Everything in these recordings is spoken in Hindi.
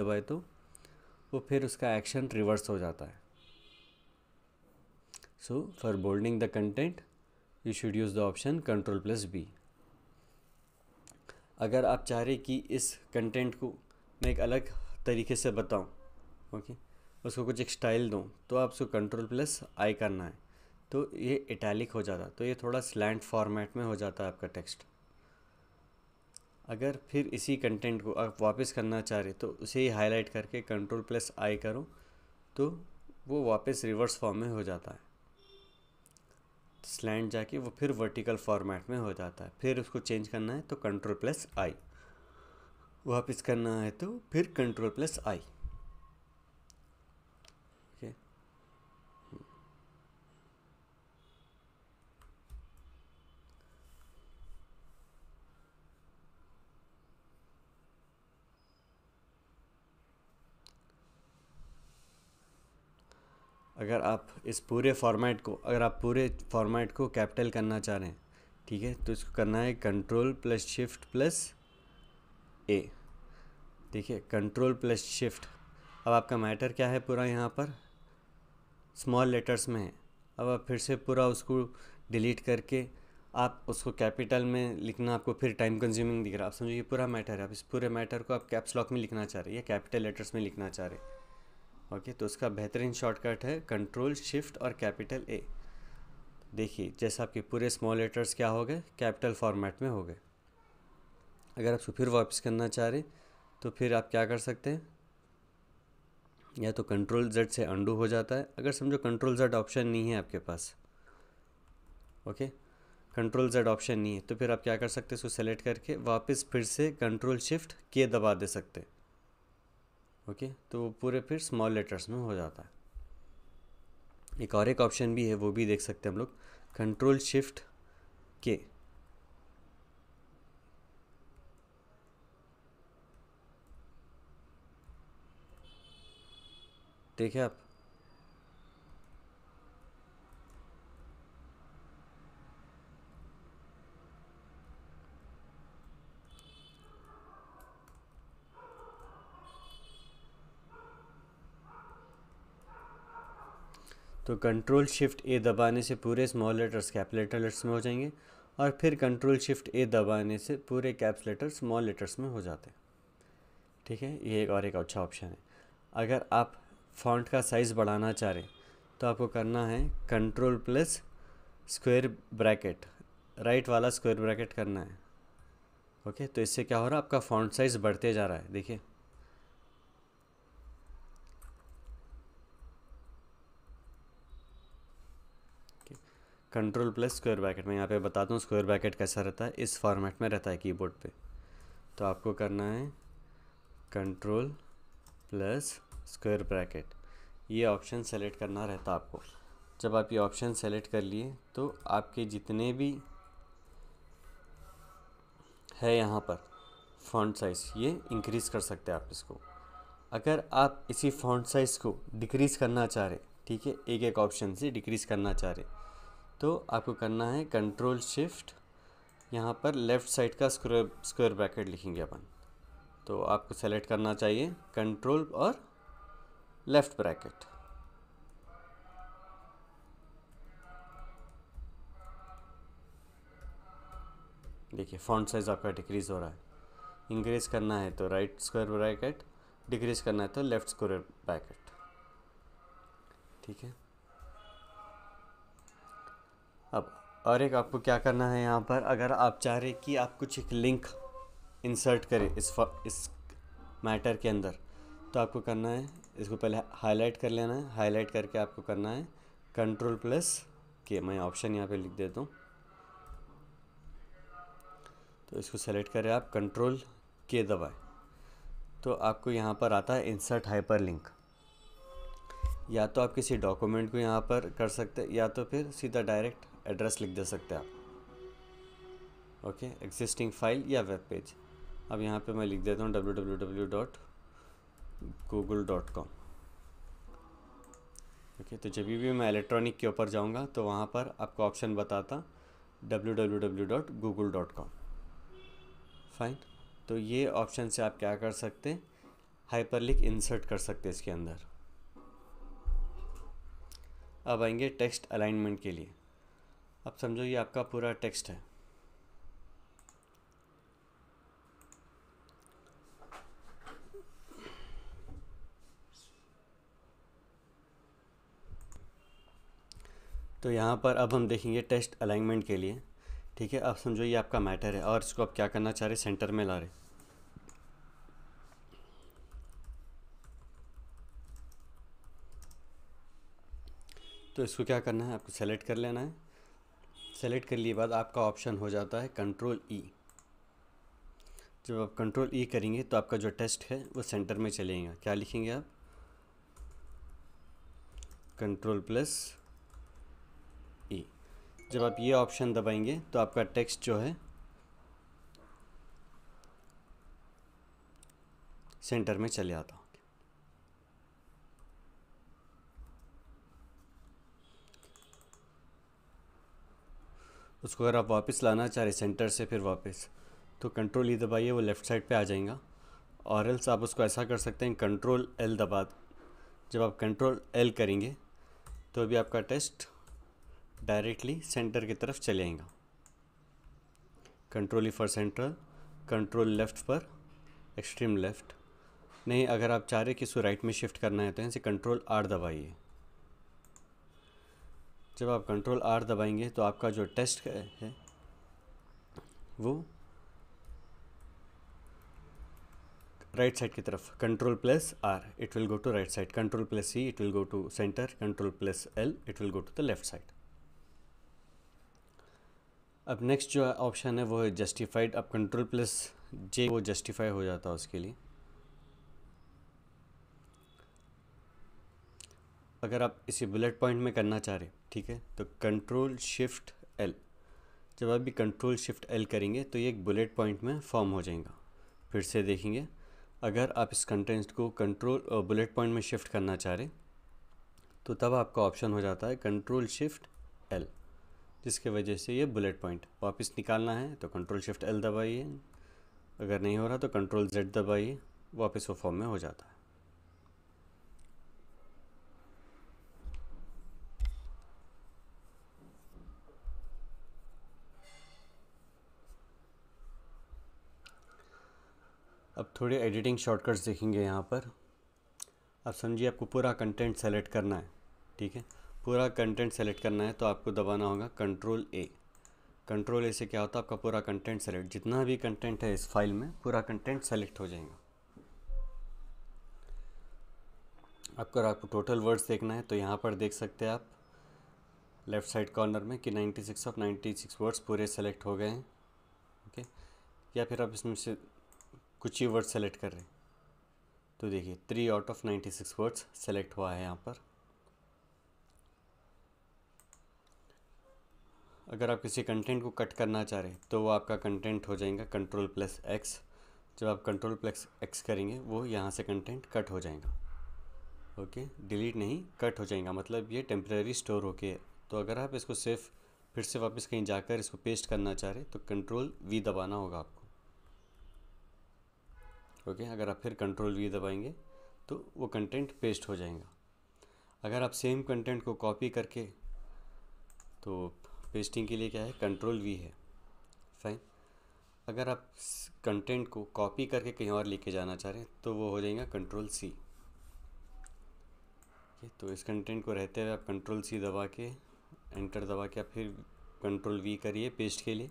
दबाए तो वो फिर उसका एक्शन रिवर्स हो जाता है so for bolding the content you should use the option control plus B अगर आप चाह रहे कि इस कंटेंट को मैं एक अलग तरीके से बताऊं, ओके उसको कुछ एक स्टाइल दूं, तो आप उसको कंट्रोल प्लस आई करना है तो ये इटैलिक हो जाता तो ये थोड़ा स्लैंट फॉर्मेट में हो जाता है आपका टेक्स्ट अगर फिर इसी कंटेंट को आप वापस करना चाह रहे तो उसे ही हाईलाइट करके कंट्रोल प्लस आई करो तो वो वापस रिवर्स फॉर्म में हो जाता है स्लैंड जाके वो फिर वर्टिकल फॉर्मेट में हो जाता है फिर उसको चेंज करना है तो कंट्रोल प्लस आई वापस करना है तो फिर कंट्रोल प्लस आई अगर आप इस पूरे फॉर्मेट को अगर आप पूरे फॉर्मेट को कैपिटल करना चाह रहे हैं ठीक है तो इसको करना है control plus shift plus A ठीक है कंट्रोल प्लस शिफ्ट अब आपका मैटर क्या है पूरा यहाँ पर स्मॉल लेटर्स में है अब आप फिर से पूरा उसको डिलीट करके आप उसको कैपिटल में लिखना आपको फिर टाइम कंज्यूमिंग दिख रहा है आप समझो ये पूरा मैटर है आप इस पूरे मैटर को आप कैप्स लॉक में लिखना चाह रहे हैं या कैपिटल लेटर्स में लिखना चाह रहे हैं ओके तो उसका बेहतरीन शॉर्टकट है कंट्रोल शिफ्ट और कैपिटल ए देखिए जैसे आपके पूरे स्मॉल लेटर्स क्या हो गए कैपिटल फॉर्मेट में हो गए अगर आप फिर वापस करना चाह रहे तो फिर आप क्या कर सकते हैं या तो कंट्रोल जेड से अंडू हो जाता है अगर समझो कंट्रोल जेड ऑप्शन नहीं है आपके पास ओके कंट्रोल जेड ऑप्शन नहीं है तो फिर आप क्या कर सकते हैं उसको सेलेक्ट करके वापस फिर से कंट्रोल शिफ्ट के दबा दे सकते हैं ओके तो पूरे फिर स्मॉल लेटर्स में हो जाता है एक और एक ऑप्शन भी है वो भी देख सकते हैं हम लोग कंट्रोल शिफ्ट के देखिए आप तो कंट्रोल शिफ्ट ए दबाने से पूरे स्मॉल लेटर्स कैपिटल लेटर्स में हो जाएंगे और फिर कंट्रोल शिफ्ट ए दबाने से पूरे कैप्स लेटर स्मॉल लेटर्स में हो जाते हैं ठीक है ये एक और एक अच्छा ऑप्शन है अगर आप फॉन्ट का साइज़ बढ़ाना चाह रहे तो आपको करना है control plus square bracket right वाला स्क्वायर ब्रैकेट करना है ओके तो इससे क्या हो रहा है आपका फॉन्ट साइज़ बढ़ते जा रहा है देखिए कंट्रोल प्लस स्क्वायर ब्रैकेट मैं यहाँ पे बताता हूँ स्क्वायर ब्रैकेट कैसा रहता है इस फॉर्मेट में रहता है कीबोर्ड पे तो आपको करना है कंट्रोल प्लस स्क्वायर ब्रैकेट ये ऑप्शन सेलेक्ट करना रहता आपको जब आप ये ऑप्शन सेलेक्ट कर लिए तो आपके जितने भी है यहाँ पर फॉन्ट साइज़ ये इंक्रीज़ कर सकते हैं आप इसको अगर आप इसी फॉन्ट साइज़ को डिक्रीज़ करना चाह रहे ठीक है एक एक ऑप्शन से डिक्रीज़ करना चाह रहे तो आपको करना है कंट्रोल शिफ्ट यहाँ पर लेफ़्ट साइड का स्क्वायर स्क्वायर ब्रैकेट लिखेंगे अपन तो आपको सेलेक्ट करना चाहिए कंट्रोल और लेफ़्ट ब्रैकेट देखिए फॉन्ट साइज़ आपका डिक्रीज़ हो रहा है इंक्रीज़ करना है तो राइट स्क्वायर ब्रैकेट डिक्रीज़ करना है तो लेफ़्ट स्क्वायर ब्रैकेट ठीक है और एक आपको क्या करना है यहाँ पर अगर आप चाह रहे कि आप कुछ एक लिंक इंसर्ट करें इस इस मैटर के अंदर तो आपको करना है इसको पहले हाईलाइट कर लेना है हाईलाइट करके आपको करना है कंट्रोल प्लस के मैं ऑप्शन यहाँ पे लिख देता हूँ तो इसको सेलेक्ट करें आप कंट्रोल के दबाएं तो आपको यहाँ पर आता है इंसर्ट हाइपर लिंक या तो आप किसी डॉक्यूमेंट को यहाँ पर कर सकते या तो फिर सीधा डायरेक्ट एड्रेस लिख दे सकते हैं आप ओके एग्जिस्टिंग फाइल या वेब पेज अब यहाँ पे मैं लिख देता हूँ W W W dot Google dot com okay तो जब भी मैं इलेक्ट्रॉनिक के ऊपर जाऊँगा तो वहाँ पर आपको ऑप्शन बताता W W W dot Google dot com fine तो ये ऑप्शन से आप क्या कर सकते हैं हाइपरलिंक इंसर्ट कर सकते हैं इसके अंदर अब आएंगे टेक्स्ट अलाइनमेंट के लिए अब समझो ये आपका पूरा टेक्स्ट है तो यहाँ पर अब हम देखेंगे टेस्ट अलाइनमेंट के लिए ठीक है अब समझो ये आपका मैटर है और इसको आप क्या करना चाह रहे सेंटर में ला रहे तो इसको क्या करना है आपको सेलेक्ट कर लेना है सेलेक्ट कर लिए बाद आपका ऑप्शन हो जाता है कंट्रोल ई e. जब आप कंट्रोल ई e करेंगे तो आपका जो टेस्ट है वो सेंटर में चलेगा क्या लिखेंगे आप कंट्रोल प्लस ई जब आप ये ऑप्शन दबाएंगे तो आपका टेक्स्ट जो है सेंटर में चले आता उसको अगर आप वापस लाना चाह रहे सेंटर से फिर वापस तो कंट्रोल ई e दबाइए वो लेफ़्ट साइड पे आ जाएगा और एल्स आप उसको ऐसा कर सकते हैं कंट्रोल एल दबा जब आप कंट्रोल एल करेंगे तो अभी आपका टेस्ट डायरेक्टली सेंटर की तरफ चले आएगा control E for central control left पर एक्सट्रीम लेफ़्ट नहीं अगर आप चाह रहे कि इसको राइट में शिफ्ट करना है तो यहाँ से कंट्रोल आर दबाइए जब आप कंट्रोल आर दबाएंगे तो आपका जो टेस्ट है वो राइट साइड की तरफ control plus R it will go to right side control plus C it will go to centre control plus L it will go to the left side अब नेक्स्ट जो ऑप्शन है वो है जस्टिफाइड अब कंट्रोल प्लस जे वो जस्टिफाई हो जाता है उसके लिए अगर आप इसे बुलेट पॉइंट में करना चाह रहे ठीक है तो कंट्रोल शिफ्ट एल जब आप भी कंट्रोल शिफ्ट एल करेंगे तो ये एक बुलेट पॉइंट में फॉर्म हो जाएगा फिर से देखेंगे अगर आप इस कंटेंट को कंट्रोल बुलेट पॉइंट में शिफ्ट करना चाह रहे तो तब आपका ऑप्शन हो जाता है कंट्रोल शिफ्ट एल जिसके वजह से ये बुलेट पॉइंट वापस निकालना है तो कंट्रोल शिफ्ट एल दबाइए अगर नहीं हो रहा तो कंट्रोल जेड दबाइए वापस वो फॉर्म में हो जाता है अब थोड़े एडिटिंग शॉर्टकट्स देखेंगे यहाँ पर अब समझिए आपको पूरा कंटेंट सेलेक्ट करना है ठीक है पूरा कंटेंट सेलेक्ट करना है तो आपको दबाना होगा कंट्रोल ए कंट्रोल ए से क्या होता है आपका पूरा कंटेंट सेलेक्ट जितना भी कंटेंट है इस फाइल में पूरा कंटेंट सेलेक्ट हो जाएगा आपको आपको टोटल वर्ड्स देखना है तो यहाँ पर देख सकते हैं आप लेफ़्ट साइड कॉर्नर में कि 96 ऑफ 96 वर्ड्स पूरे सेलेक्ट हो गए हैं ओके या फिर आप इसमें से कुछ ही वर्ड सेलेक्ट कर रहे हैं तो देखिए three out of ninety six words select हुआ है यहाँ पर अगर आप किसी कंटेंट को कट करना चाह रहे तो वो आपका कंटेंट हो जाएगा कंट्रोल प्लस एक्स जब आप कंट्रोल प्लस एक्स करेंगे वो यहाँ से कंटेंट कट हो जाएगा ओके डिलीट नहीं कट हो जाएगा मतलब ये टेम्प्रेरी स्टोर होके है तो अगर आप इसको सिर्फ फिर से वापस कहीं जाकर इसको पेस्ट करना चाह रहे तो कंट्रोल वी दबाना होगा आपको ओके अगर आप फिर कंट्रोल वी दबाएंगे तो वो कंटेंट पेस्ट हो जाएगा अगर आप सेम कंटेंट को कॉपी करके तो पेस्टिंग के लिए क्या है कंट्रोल वी है फाइन अगर आप कंटेंट को कॉपी करके कहीं और लेके जाना चाह रहे हैं तो वो हो जाएगा कंट्रोल सी तो इस कंटेंट को रहते हुए आप कंट्रोल सी दबा के एंटर दबा के आप फिर कंट्रोल वी करिए पेस्ट के लिए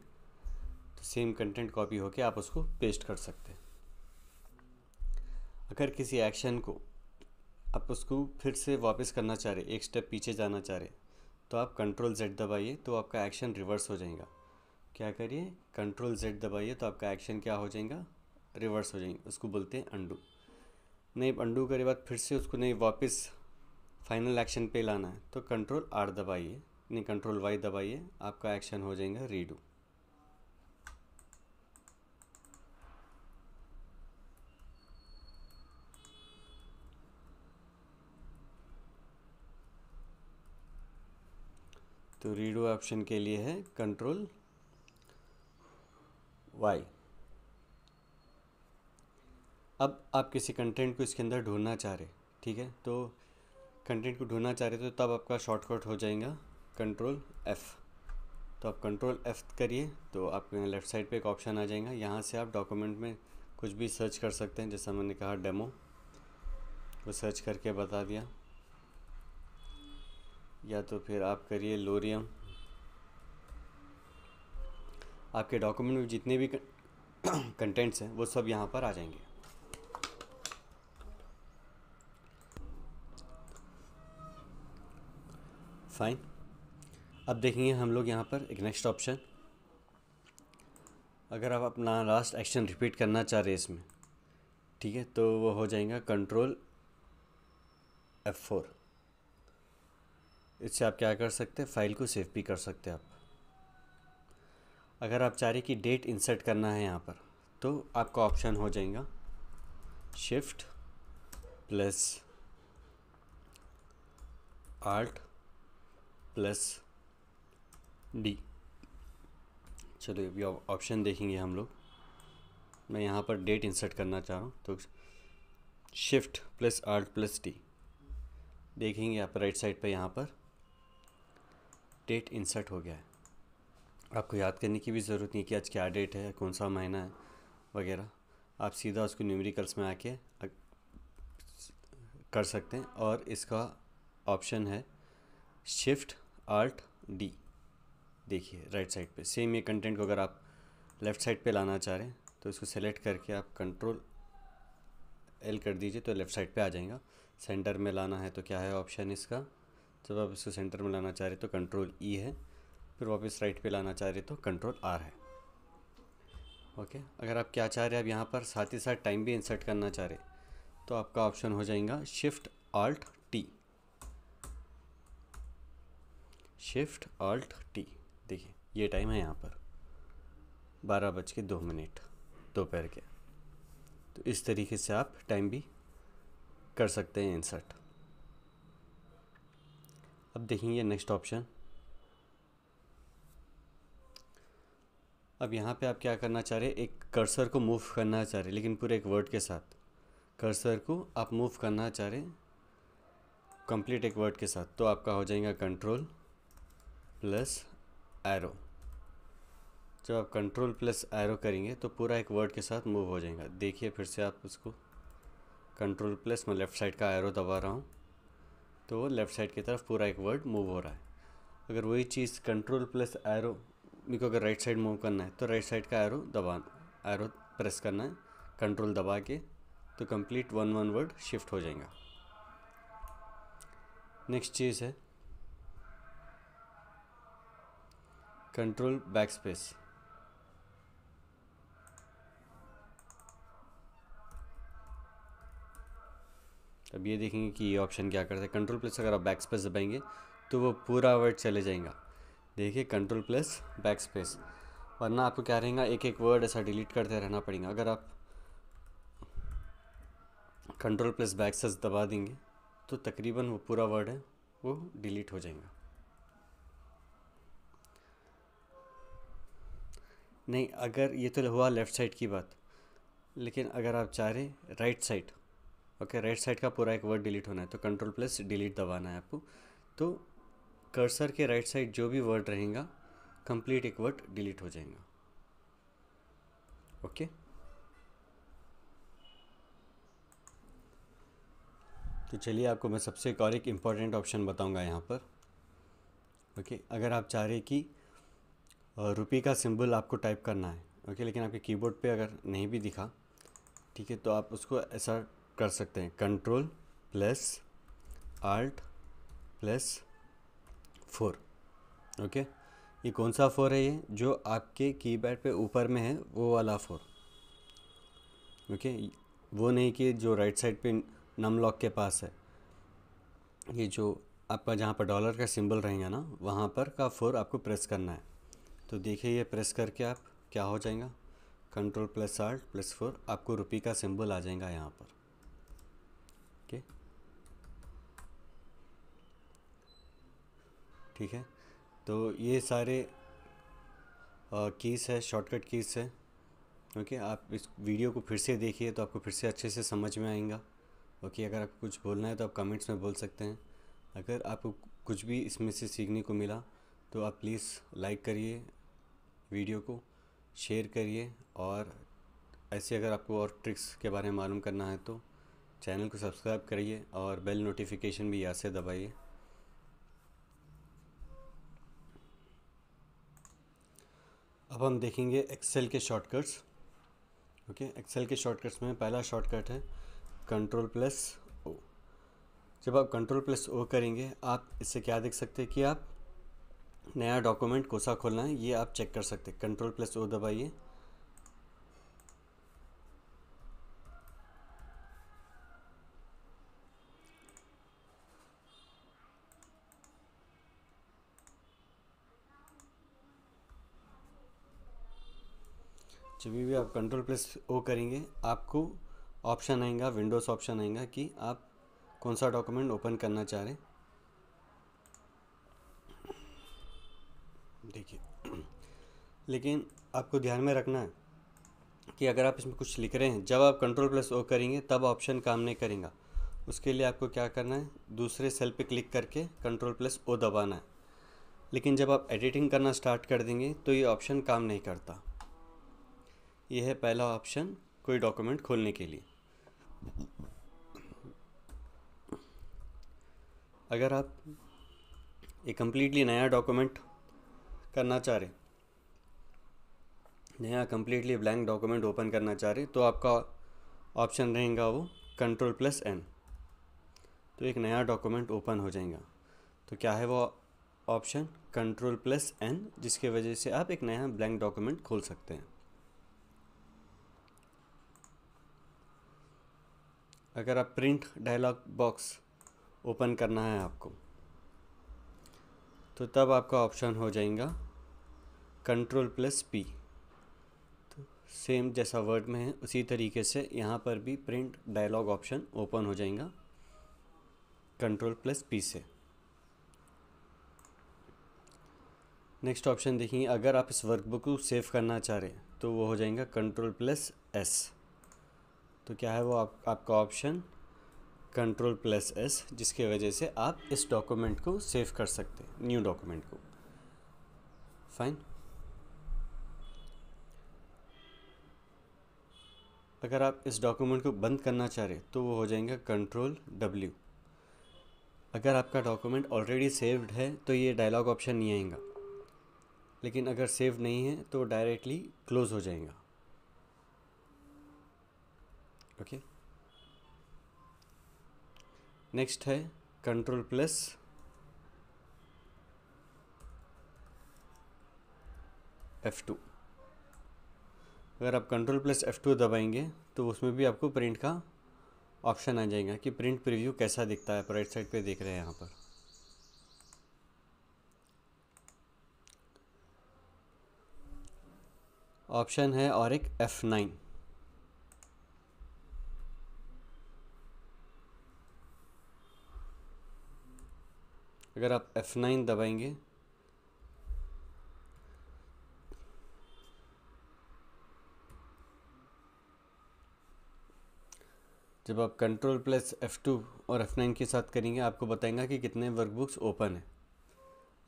तो सेम कंटेंट कॉपी होके आप उसको पेस्ट कर सकते हैं अगर किसी एक्शन को आप उसको फिर से वापस करना चाह रहे एक स्टेप पीछे जाना चाह रहे तो आप कंट्रोल जेड दबाइए तो आपका एक्शन रिवर्स हो जाएगा क्या करिए कंट्रोल जेड दबाइए तो आपका एक्शन क्या हो जाएगा रिवर्स हो जाएंगे उसको बोलते हैं अंडू नहीं अंडू करे बाद फिर से उसको नहीं वापस फाइनल एक्शन पे लाना है तो कंट्रोल आर दबाइए नहीं कंट्रोल वाई दबाइए आपका एक्शन हो जाएगा रीडू तो रीडो ऑप्शन के लिए है कंट्रोल वाई अब आप किसी कंटेंट को इसके अंदर ढूंढना चाह रहे ठीक है तो कंटेंट को ढूंढना चाह रहे तो तब आपका शॉर्टकट हो जाएगा कंट्रोल एफ़ तो आप कंट्रोल एफ़ करिए तो आपके यहाँ लेफ़्ट साइड पे एक ऑप्शन आ जाएगा यहाँ से आप डॉक्यूमेंट में कुछ भी सर्च कर सकते हैं जैसा मैंने कहा डेमो वो सर्च करके बता दिया या तो फिर आप करिए लोरियम आपके डॉक्यूमेंट में जितने भी कंटेंट्स हैं वो सब यहाँ पर आ जाएंगे फाइन अब देखेंगे हम लोग यहाँ पर एक नेक्स्ट ऑप्शन अगर आप अपना लास्ट एक्शन रिपीट करना चाह रहे इसमें ठीक है तो वो हो जाएगा कंट्रोल एफ फोर इससे आप क्या कर सकते हैं फ़ाइल को सेव भी कर सकते हैं आप अगर आप चाह रहे कि डेट इंसर्ट करना है यहाँ पर तो आपका ऑप्शन हो जाएगा shift plus alt plus D चलो अभी ऑप्शन देखेंगे हम लोग मैं यहाँ पर डेट इंसर्ट करना चाह रहा हूँ तो shift plus alt plus D देखेंगे आप राइट साइड पर यहाँ पर डेट इंसर्ट हो गया है आपको याद करने की भी ज़रूरत नहीं कि आज क्या डेट है कौन सा महीना है वगैरह आप सीधा उसको न्यूमेरिकल्स में आके कर सकते हैं और इसका ऑप्शन है शिफ्ट आल्ट डी देखिए राइट साइड पे सेम ये कंटेंट को अगर आप लेफ़्ट साइड पे लाना चाह रहे हैं तो इसको सेलेक्ट करके आप कंट्रोल एल कर दीजिए तो लेफ़्ट साइड पे आ जाएगा सेंटर में लाना है तो क्या है ऑप्शन इसका जब आप इसको सेंटर में लाना चाह रहे तो कंट्रोल ई e है फिर वापस राइट पे लाना चाह रहे तो कंट्रोल आर है ओके अगर आप क्या चाह रहे हैं आप यहाँ पर साथ ही साथ टाइम भी इंसर्ट करना चाह रहे तो आपका ऑप्शन हो जाएगा shift alt T shift alt T देखिए ये टाइम है यहाँ पर बारह बज के दो मिनट दोपहर के तो इस तरीके से आप टाइम भी कर सकते हैं इंसर्ट अब देखेंगे नेक्स्ट ऑप्शन अब यहाँ पे आप क्या करना चाह रहे एक कर्सर को मूव करना चाह रहे लेकिन पूरे एक वर्ड के साथ कर्सर को आप मूव करना चाह रहे कंप्लीट एक वर्ड के साथ तो आपका हो जाएगा कंट्रोल प्लस एरो जब आप कंट्रोल प्लस एरो करेंगे तो पूरा एक वर्ड के साथ मूव हो जाएगा देखिए फिर से आप उसको कंट्रोल प्लस मैं लेफ़्ट साइड का एरो दबा रहा हूँ तो लेफ़्ट साइड की तरफ पूरा एक वर्ड मूव हो रहा है अगर वही चीज़ कंट्रोल प्लस एरो मेरे को अगर राइट साइड मूव करना है तो राइट साइड का एरो दबाना एरो प्रेस करना है कंट्रोल दबा के तो complete one one word shift हो जाएगा नेक्स्ट चीज़ है कंट्रोल बैक स्पेस अब ये देखेंगे कि ये ऑप्शन क्या करता है कंट्रोल प्लस अगर आप बैक स्पेस दबाएंगे तो वो पूरा वर्ड चले जाएगा देखिए कंट्रोल प्लस बैक स्पेस वरना आपको क्या रहेगा एक एक वर्ड ऐसा डिलीट करते रहना पड़ेगा अगर आप कंट्रोल प्लस बैक स्पेस दबा देंगे तो तकरीबन वो पूरा वर्ड है वो डिलीट हो जाएगा नहीं अगर ये तो हुआ लेफ़्ट साइड की बात लेकिन अगर आप चाह रहे right side okay right side का पूरा एक वर्ड डिलीट होना है तो कंट्रोल प्लस डिलीट दबाना है आपको तो कर्सर के राइट साइड जो भी वर्ड रहेगा कंप्लीट एक वर्ड डिलीट हो जाएगा ओके तो चलिए आपको मैं सबसे एक और एक इम्पॉर्टेंट ऑप्शन बताऊंगा यहाँ पर ओके अगर आप चाह रहे कि रुपी का सिंबल आपको टाइप करना है ओके लेकिन आपके कीबोर्ड पे अगर नहीं भी दिखा ठीक है तो आप उसको ऐसा कर सकते हैं control plus alt plus four okay ये कौन सा फोर है ये जो आपके कीपैड पे ऊपर में है वो वाला फोर ओके वो नहीं कि जो राइट साइड पे नम लॉक के पास है ये जो आपका जहाँ पर डॉलर का सिंबल रहेगा ना वहाँ पर का फोर आपको प्रेस करना है तो देखिए ये प्रेस करके आप क्या हो जाएगा control plus alt plus four आपको रुपी का सिंबल आ जाएगा यहाँ पर के ठीक है तो ये सारे कीज़ है शॉर्टकट कीज़ है ओके आप इस वीडियो को फिर से देखिए तो आपको फिर से अच्छे से समझ में आएगा ओके अगर आपको कुछ बोलना है तो आप कमेंट्स में बोल सकते हैं अगर आपको कुछ भी इसमें से सीखने को मिला तो आप प्लीज़ लाइक करिए वीडियो को शेयर करिए और ऐसे अगर आपको और ट्रिक्स के बारे में मालूम करना है तो चैनल को सब्सक्राइब करिए और बेल नोटिफिकेशन भी याद से दबाइए अब हम देखेंगे एक्सेल के शॉर्टकट्स ओके एक्सेल के शॉर्टकट्स में पहला शॉर्टकट है कंट्रोल प्लस ओ जब आप कंट्रोल प्लस ओ करेंगे आप इससे क्या देख सकते हैं कि आप नया डॉक्यूमेंट कोसा खोलना है ये आप चेक कर सकते हैं कंट्रोल प्लस ओ दबाइए जब भी आप कंट्रोल प्लस ओ करेंगे आपको ऑप्शन आएगा विंडोज़ ऑप्शन आएगा कि आप कौन सा डॉक्यूमेंट ओपन करना चाह रहे देखिए लेकिन आपको ध्यान में रखना है कि अगर आप इसमें कुछ लिख रहे हैं जब आप कंट्रोल प्लस ओ करेंगे तब ऑप्शन काम नहीं करेगा उसके लिए आपको क्या करना है दूसरे सेल पे क्लिक करके कंट्रोल प्लस ओ दबाना है लेकिन जब आप एडिटिंग करना स्टार्ट कर देंगे तो ये ऑप्शन काम नहीं करता ये है पहला ऑप्शन कोई डॉक्यूमेंट खोलने के लिए अगर आप एक कम्प्लीटली नया डॉक्यूमेंट करना चाह रहे नया कम्प्लीटली ब्लैंक डॉक्यूमेंट ओपन करना चाह रहे तो आपका ऑप्शन रहेगा वो कंट्रोल प्लस एन तो एक नया डॉक्यूमेंट ओपन हो जाएगा तो क्या है वो ऑप्शन कंट्रोल प्लस एन जिसके वजह से आप एक नया ब्लैंक डॉक्यूमेंट खोल सकते हैं अगर आप प्रिंट डायलॉग बॉक्स ओपन करना है आपको तो तब आपका ऑप्शन हो जाएगा कंट्रोल प्लस पी तो सेम जैसा वर्ड में है उसी तरीके से यहाँ पर भी प्रिंट डायलॉग ऑप्शन ओपन हो जाएगा कंट्रोल प्लस पी से नेक्स्ट ऑप्शन देखिए अगर आप इस वर्कबुक को सेव करना चाह रहे हैं तो वो हो जाएगा कंट्रोल प्लस एस तो क्या है वो आप, आपका ऑप्शन कंट्रोल प्लस एस जिसके वजह से आप इस डॉक्यूमेंट को सेव कर सकते हैं न्यू डॉक्यूमेंट को फाइन अगर आप इस डॉक्यूमेंट को बंद करना चाह रहे तो वो हो जाएगा कंट्रोल डब्ल्यू अगर आपका डॉक्यूमेंट ऑलरेडी सेव्ड है तो ये डायलॉग ऑप्शन नहीं आएगा लेकिन अगर सेव नहीं है तो डायरेक्टली क्लोज़ हो जाएगा ओके नेक्स्ट है कंट्रोल प्लस एफ़ टू अगर आप कंट्रोल प्लस एफ़ टू दबाएंगे तो उसमें भी आपको प्रिंट का ऑप्शन आ जाएगा कि प्रिंट प्रीव्यू कैसा दिखता है आप राइट साइड पे देख रहे हैं यहाँ पर ऑप्शन है और एक F9 अगर आप F9 दबाएंगे जब आप कंट्रोल प्लस F2 और F9 के साथ करेंगे आपको बताएगा कि कितने वर्कबुक्स ओपन है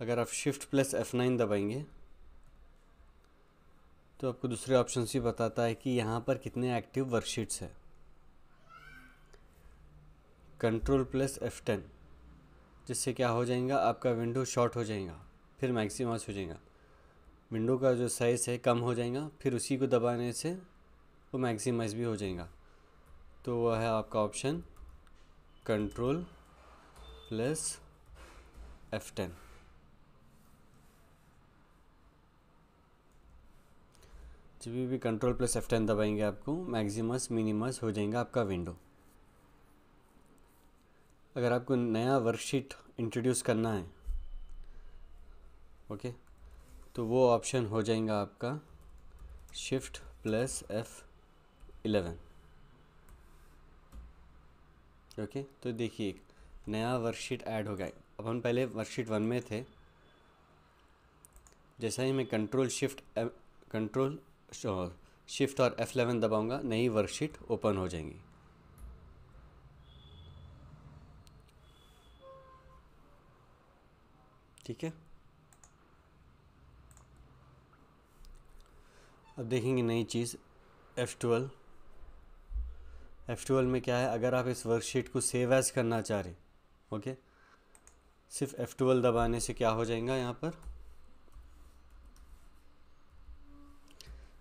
अगर आप शिफ्ट प्लस F9 दबाएंगे तो आपको दूसरे ऑप्शन से बताता है कि यहाँ पर कितने एक्टिव वर्कशीट्स हैं कंट्रोल प्लस F10 जिससे क्या हो जाएगा आपका विंडो शॉर्ट हो जाएगा फिर मैक्सिमाइज हो जाएगा विंडो का जो साइज़ है कम हो जाएगा फिर उसी को दबाने से वो मैक्सिमाइज भी हो जाएगा तो वह है आपका option control plus F ten जब भी कंट्रोल प्लस एफ टेन दबाएंगे आपको मैक्सिमस मिनिमस हो जाएगा आपका विंडो अगर आपको नया वर्कशीट इंट्रोड्यूस करना है ओके तो वो ऑप्शन हो जाएगा आपका shift plus F eleven okay तो देखिए नया वर्कशीट ऐड हो गया अब हम पहले वर्कशीट वन में थे जैसा ही मैं कंट्रोल शिफ्ट कंट्रोल शिफ्ट और एफ इलेवन दबाऊँगा नई वर्कशीट ओपन हो जाएंगी ठीक है अब देखेंगे नई चीज़ एफ़ ट्वेल्व एफ़ ट्वेल्व में क्या है अगर आप इस वर्कशीट को सेव एज करना चाह रहे ओके सिर्फ एफ़ ट्वेल्व दबाने से क्या हो जाएगा यहाँ पर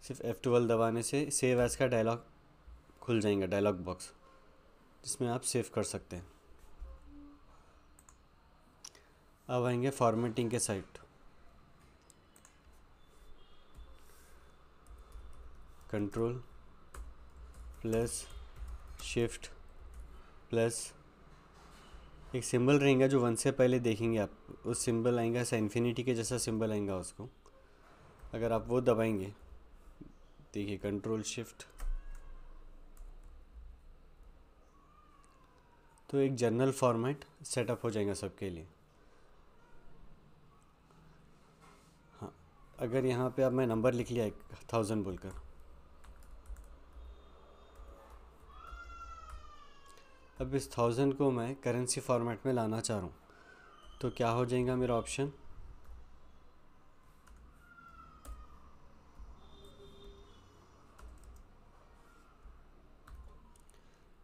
सिर्फ एफ़ ट्वेल्व दबाने से सेव एज का डायलॉग खुल जाएगा डायलॉग बॉक्स जिसमें आप सेव कर सकते हैं अब आएंगे फॉर्मेटिंग के side control plus shift plus एक सिंबल रहेगा जो वन से पहले देखेंगे आप उस सिंबल आएगा ऐसा इन्फिनिटी के जैसा सिंबल आएगा उसको अगर आप वो दबाएंगे देखिए कंट्रोल शिफ्ट तो एक जनरल फॉर्मेट सेटअप हो जाएगा सबके लिए अगर यहाँ पे अब मैं नंबर लिख लिया एक थाउजेंड बोलकर अब इस थाउजेंड को मैं करेंसी फॉर्मेट में लाना चाह रहा हूँ तो क्या हो जाएगा मेरा ऑप्शन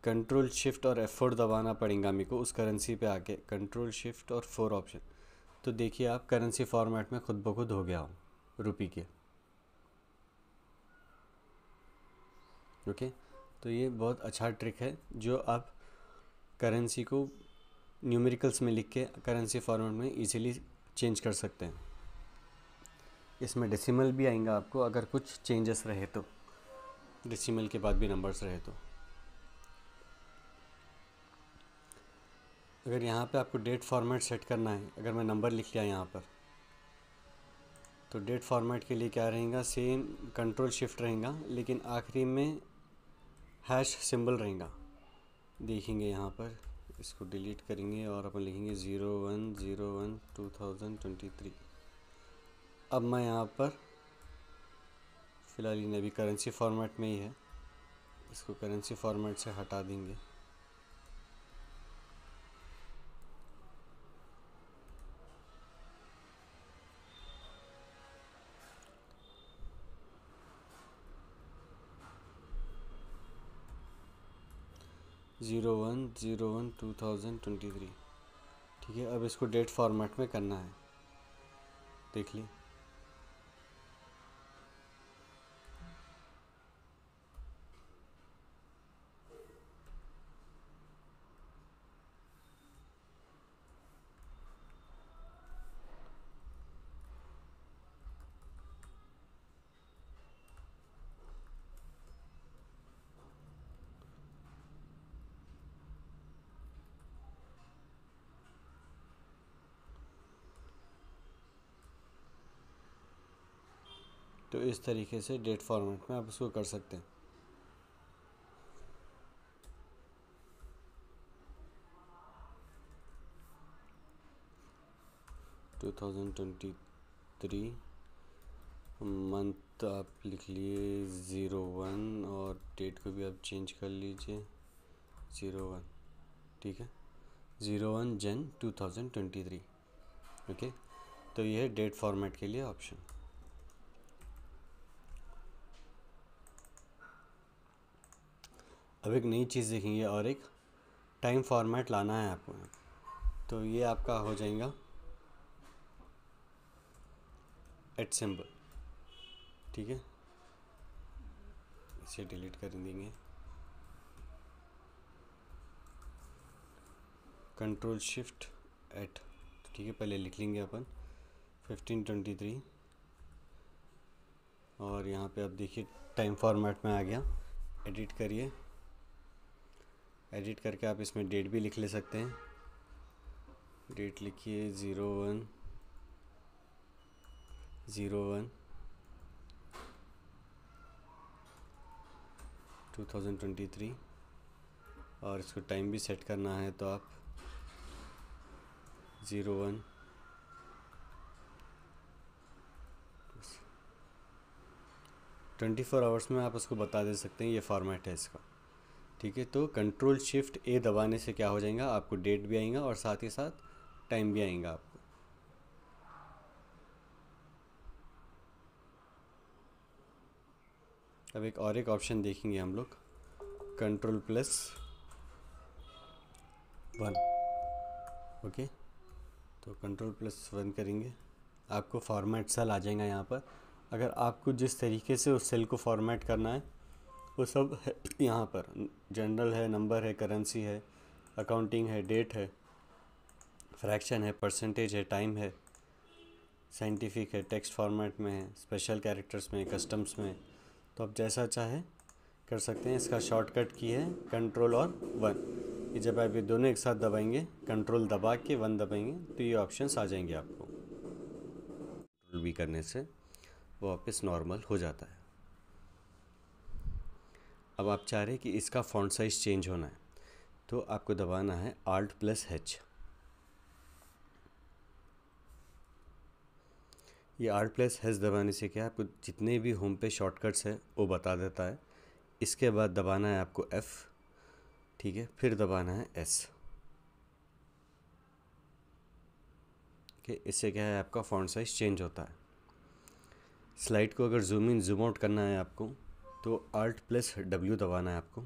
कंट्रोल शिफ्ट और एफ दबाना पड़ेगा मेरे को उस करेंसी पे आके कंट्रोल शिफ्ट और फोर ऑप्शन तो देखिए आप करेंसी फॉर्मेट में खुद ब खुद हो गया हूँ रुपी के ओके तो ये बहुत अच्छा ट्रिक है जो आप करेंसी को न्यूमेरिकल्स में लिख के करेंसी फॉर्मेट में इजीली चेंज कर सकते हैं इसमें डेसिमल भी आएगा आपको अगर कुछ चेंजेस रहे तो डेसिमल के बाद भी नंबर्स रहे तो अगर यहाँ पे आपको डेट फॉर्मेट सेट करना है अगर मैं नंबर लिख लिया यहाँ पर तो डेट फॉर्मेट के लिए क्या रहेगा सेम कंट्रोल शिफ्ट रहेगा लेकिन आखिरी में हैश सिंबल रहेगा देखेंगे यहाँ पर इसको डिलीट करेंगे और अपन लिखेंगे zero one zero one two thousand twenty three अब मैं यहाँ पर फ़िलहाल इन्हें अभी करेंसी फॉर्मेट में ही है इसको करेंसी फॉर्मेट से हटा देंगे zero one zero one two thousand twenty three ठीक है अब इसको डेट फॉर्मेट में करना है देख ली तो इस तरीके से डेट फॉर्मेट में आप इसको कर सकते हैं two thousand twenty three month आप लिख लिए ज़ीरो वन और डेट को भी आप चेंज कर लीजिए ज़ीरो वन ठीक है zero one Jan two thousand twenty three okay तो यह डेट फॉर्मेट के लिए ऑप्शन अब एक नई चीज़ देखेंगे और एक टाइम फॉर्मेट लाना है आपको तो ये आपका हो जाएगा एट सिंबल ठीक है इसे डिलीट कर देंगे कंट्रोल शिफ्ट एट ठीक है पहले लिख लेंगे अपन फिफ्टीन ट्वेंटी थ्री और यहाँ पे आप देखिए टाइम फॉर्मेट में आ गया एडिट करिए एडिट करके आप इसमें डेट भी लिख ले सकते हैं डेट लिखिए zero one zero one two thousand twenty three और इसको टाइम भी सेट करना है तो आप zero one twenty four hours में आप उसको बता दे सकते हैं ये फॉर्मेट है इसका ठीक है तो कंट्रोल शिफ्ट ए दबाने से क्या हो जाएगा आपको डेट भी आएगा और साथ ही साथ टाइम भी आएगा आपको अब एक और एक ऑप्शन देखेंगे हम लोग कंट्रोल प्लस वन ओके तो कंट्रोल प्लस वन करेंगे आपको फॉर्मेट सेल आ जाएगा यहाँ पर अगर आपको जिस तरीके से उस सेल को फॉर्मेट करना है वो सब है यहाँ पर जनरल है नंबर है करेंसी है अकाउंटिंग है डेट है फ्रैक्शन है परसेंटेज है टाइम है साइंटिफिक है टेक्स्ट फॉर्मेट में है स्पेशल कैरेक्टर्स में कस्टम्स में तो आप जैसा चाहे कर सकते हैं इसका शॉर्टकट की है कंट्रोल और वन ये जब आप ये दोनों एक साथ दबाएंगे कंट्रोल दबा के वन दबाएंगे तो ये ऑप्शंस आ जाएंगे आपको कंट्रोल भी करने से वो वापस नॉर्मल हो जाता है अब आप चाह रहे हैं कि इसका फ़ॉन्ट साइज़ चेंज होना है तो आपको दबाना है आल्ट प्लस एच ये आर्ट प्लस एच दबाने से क्या आपको जितने भी होम पे शॉर्टकट्स हैं वो बता देता है इसके बाद दबाना है आपको एफ़ ठीक है फिर दबाना है एस ठीक है इससे क्या है आपका फ़ॉन्ट साइज़ चेंज होता है स्लाइड को अगर जूम इन जूम आउट करना है आपको तो आर्ट प्लस डब्ल्यू दबाना है आपको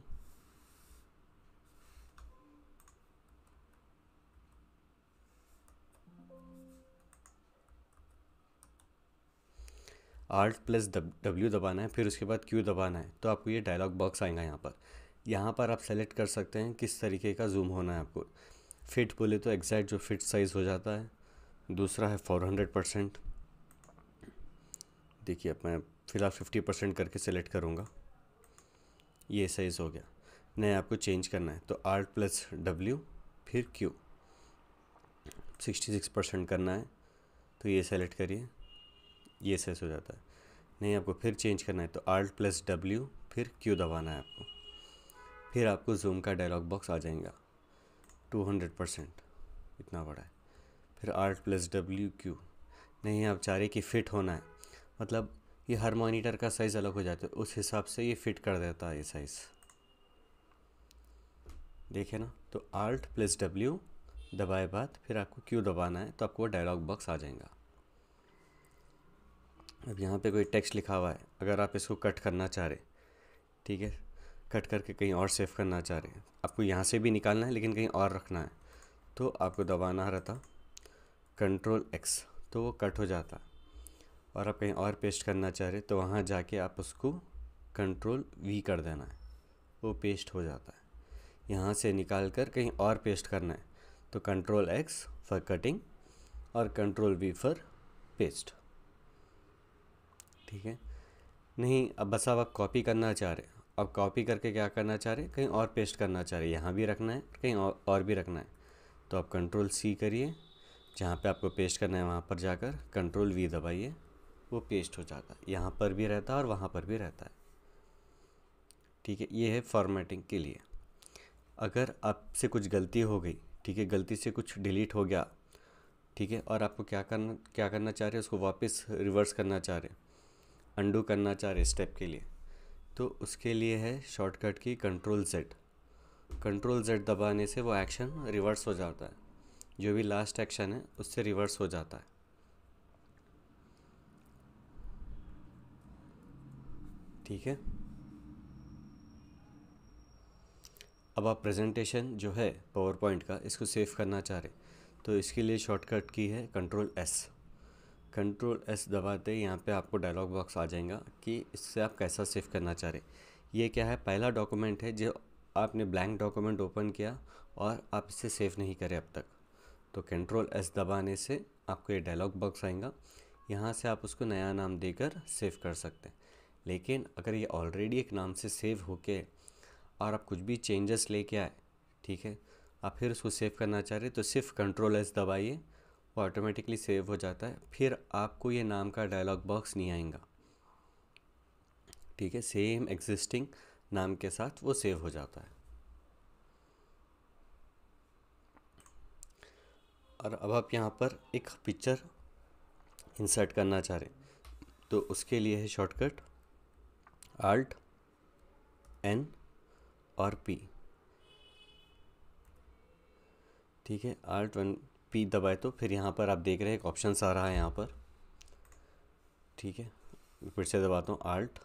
आर्ट प्लस डब्ल्यू दबाना है फिर उसके बाद क्यू दबाना है तो आपको ये डायलॉग बॉक्स आएगा यहाँ पर यहाँ पर आप सेलेक्ट कर सकते हैं किस तरीके का जूम होना है आपको फिट बोले तो एग्जैक्ट जो फिट साइज़ हो जाता है दूसरा है फोर हंड्रेड परसेंट देखिए अब मैं फ़िलहाल फिफ्टी परसेंट करके सेलेक्ट करूँगा ये साइज़ हो गया नहीं आपको चेंज करना है तो आर्ट प्लस डब्ल्यू फिर क्यू सिक्सटी सिक्स परसेंट करना है तो ये सेलेक्ट करिए ये साइज़ हो जाता है नहीं आपको फिर चेंज करना है तो आर्ट प्लस डब्ल्यू फिर क्यू दबाना है आपको फिर आपको जूम का डायलॉग बॉक्स आ जाएगा टू हंड्रेड परसेंट इतना बड़ा है फिर आर्ट प्लस डब्ल्यू क्यू नहीं आप चाह रहे कि फ़िट होना है मतलब ये हर मॉनिटर का साइज़ अलग हो जाता है उस हिसाब से ये फिट कर देता है ये साइज़ देखे ना तो आल्ट प्लस डब्ल्यू दबाए बाद फिर आपको क्यू दबाना है तो आपको डायलॉग बॉक्स आ जाएगा अब यहाँ पे कोई टेक्स्ट लिखा हुआ है अगर आप इसको कट करना चाह रहे ठीक है कट करके कहीं और सेव करना चाह रहे हैं आपको यहाँ से भी निकालना है लेकिन कहीं और रखना है तो आपको दबाना रहता कंट्रोल एक्स तो वो कट हो जाता और आप कहीं और पेस्ट करना चाह रहे तो वहाँ जाके आप उसको कंट्रोल वी कर देना है वो पेस्ट हो जाता है यहाँ से निकाल कर कहीं और पेस्ट करना है तो कंट्रोल एक्स फॉर कटिंग और कंट्रोल वी फॉर पेस्ट ठीक है नहीं अब बस अब आप कॉपी करना चाह रहे अब कॉपी करके क्या करना चाह रहे कहीं और पेस्ट करना चाह रहे यहाँ भी रखना है कहीं और, और भी रखना है तो आप कंट्रोल सी करिए जहाँ पे आपको पेस्ट करना है वहाँ पर जाकर कंट्रोल वी दबाइए वो पेस्ट हो जाता है यहाँ पर भी रहता है और वहाँ पर भी रहता है ठीक है ये है फॉर्मेटिंग के लिए अगर आपसे कुछ गलती हो गई ठीक है गलती से कुछ डिलीट हो गया ठीक है और आपको क्या करना क्या करना चाह रहे हैं उसको वापस रिवर्स करना चाह रहे अंडू करना चाह रहे स्टेप के लिए तो उसके लिए है शॉर्टकट की कंट्रोल जेड कंट्रोल जेड दबाने से वो एक्शन रिवर्स हो जाता है जो भी लास्ट एक्शन है उससे रिवर्स हो जाता है ठीक है अब आप प्रेजेंटेशन जो है पावर पॉइंट का इसको सेव करना चाह रहे तो इसके लिए शॉर्टकट की है कंट्रोल एस कंट्रोल एस दबाते ही यहाँ पे आपको डायलॉग बॉक्स आ जाएगा कि इससे आप कैसा सेव करना चाह रहे ये क्या है पहला डॉक्यूमेंट है जो आपने ब्लैंक डॉक्यूमेंट ओपन किया और आप इसे सेव नहीं करें अब तक तो कंट्रोल एस दबाने से आपको ये डायलॉग बॉक्स आएगा यहाँ से आप उसको नया नाम देकर सेव कर सकते हैं लेकिन अगर ये ऑलरेडी एक नाम से सेव हो के और आप कुछ भी चेंजेस लेके आए ठीक है आप फिर उसको सेव करना चाह रहे तो सिर्फ कंट्रोल एस दबाइए वो ऑटोमेटिकली सेव हो जाता है फिर आपको ये नाम का डायलॉग बॉक्स नहीं आएगा ठीक है सेम एग्जिस्टिंग नाम के साथ वो सेव हो जाता है और अब आप यहाँ पर एक पिक्चर इंसर्ट करना चाह रहे तो उसके लिए है शॉर्टकट alt एन और पी ठीक है alt वन पी दबाए तो फिर यहाँ पर आप देख रहे हैं एक ऑप्शन आ रहा है यहाँ पर ठीक है फिर से दबाता हूँ alt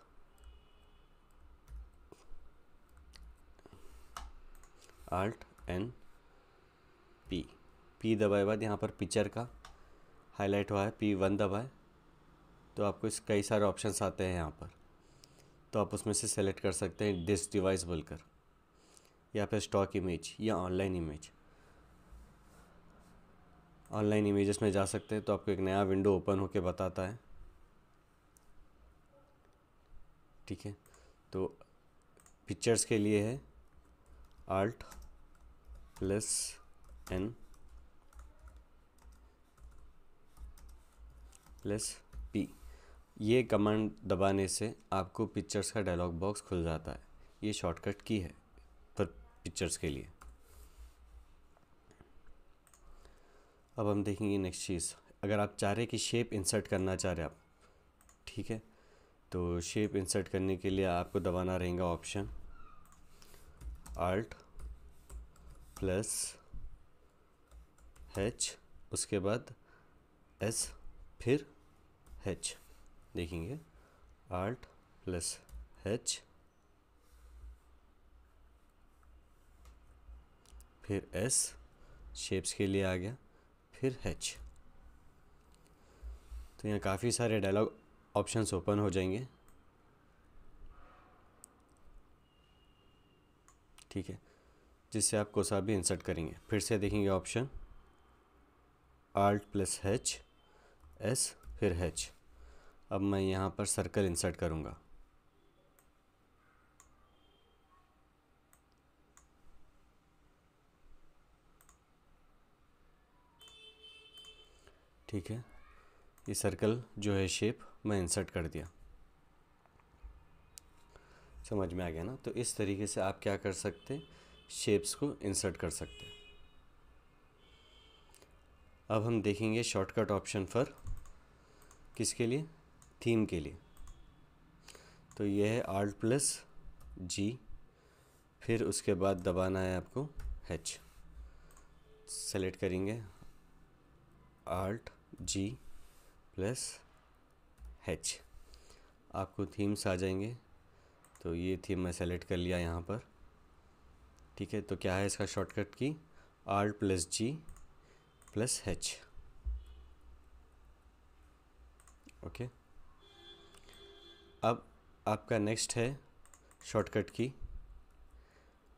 alt N P P दबाए बाद यहाँ पर पिक्चर का हाईलाइट हुआ है पी वन दबाए तो आपको इस कई सारे ऑप्शंस आते हैं यहाँ पर तो आप उसमें से सेलेक्ट कर सकते हैं डिस डिवाइस बोलकर या फिर स्टॉक इमेज या ऑनलाइन इमेज ऑनलाइन इमेजेस में जा सकते हैं तो आपको एक नया विंडो ओपन होके बताता है ठीक है तो पिक्चर्स के लिए है आल्ट प्लस एन प्लस ये कमांड दबाने से आपको पिक्चर्स का डायलॉग बॉक्स खुल जाता है ये शॉर्टकट की है पर पिक्चर्स के लिए अब हम देखेंगे नेक्स्ट चीज़ अगर आप चाह रहे कि शेप इंसर्ट करना चाह रहे आप ठीक है तो शेप इंसर्ट करने के लिए आपको दबाना रहेगा ऑप्शन आल्ट प्लस एच उसके बाद एस फिर एच देखेंगे आर्ट प्लस एच फिर एस शेप्स के लिए आ गया फिर एच तो यहाँ काफ़ी सारे डायलॉग ऑप्शंस ओपन हो जाएंगे ठीक है जिससे आप कोसा भी इंसर्ट करेंगे फिर से देखेंगे option alt plus H S फिर एच अब मैं यहाँ पर सर्कल इंसर्ट करूँगा ठीक है ये सर्कल जो है शेप मैं इंसर्ट कर दिया समझ में आ गया ना तो इस तरीके से आप क्या कर सकते शेप्स को इंसर्ट कर सकते अब हम देखेंगे शॉर्टकट ऑप्शन फॉर किसके लिए थीम के लिए तो ये है आर्ट प्लस जी फिर उसके बाद दबाना है आपको हैच सेलेक्ट करेंगे आर्ट जी प्लस हैच आपको थीम्स आ जाएंगे तो ये थीम मैं सेलेक्ट कर लिया यहाँ पर ठीक है तो क्या है इसका shortcut key alt plus G plus H okay अब आपका नेक्स्ट है shortcut key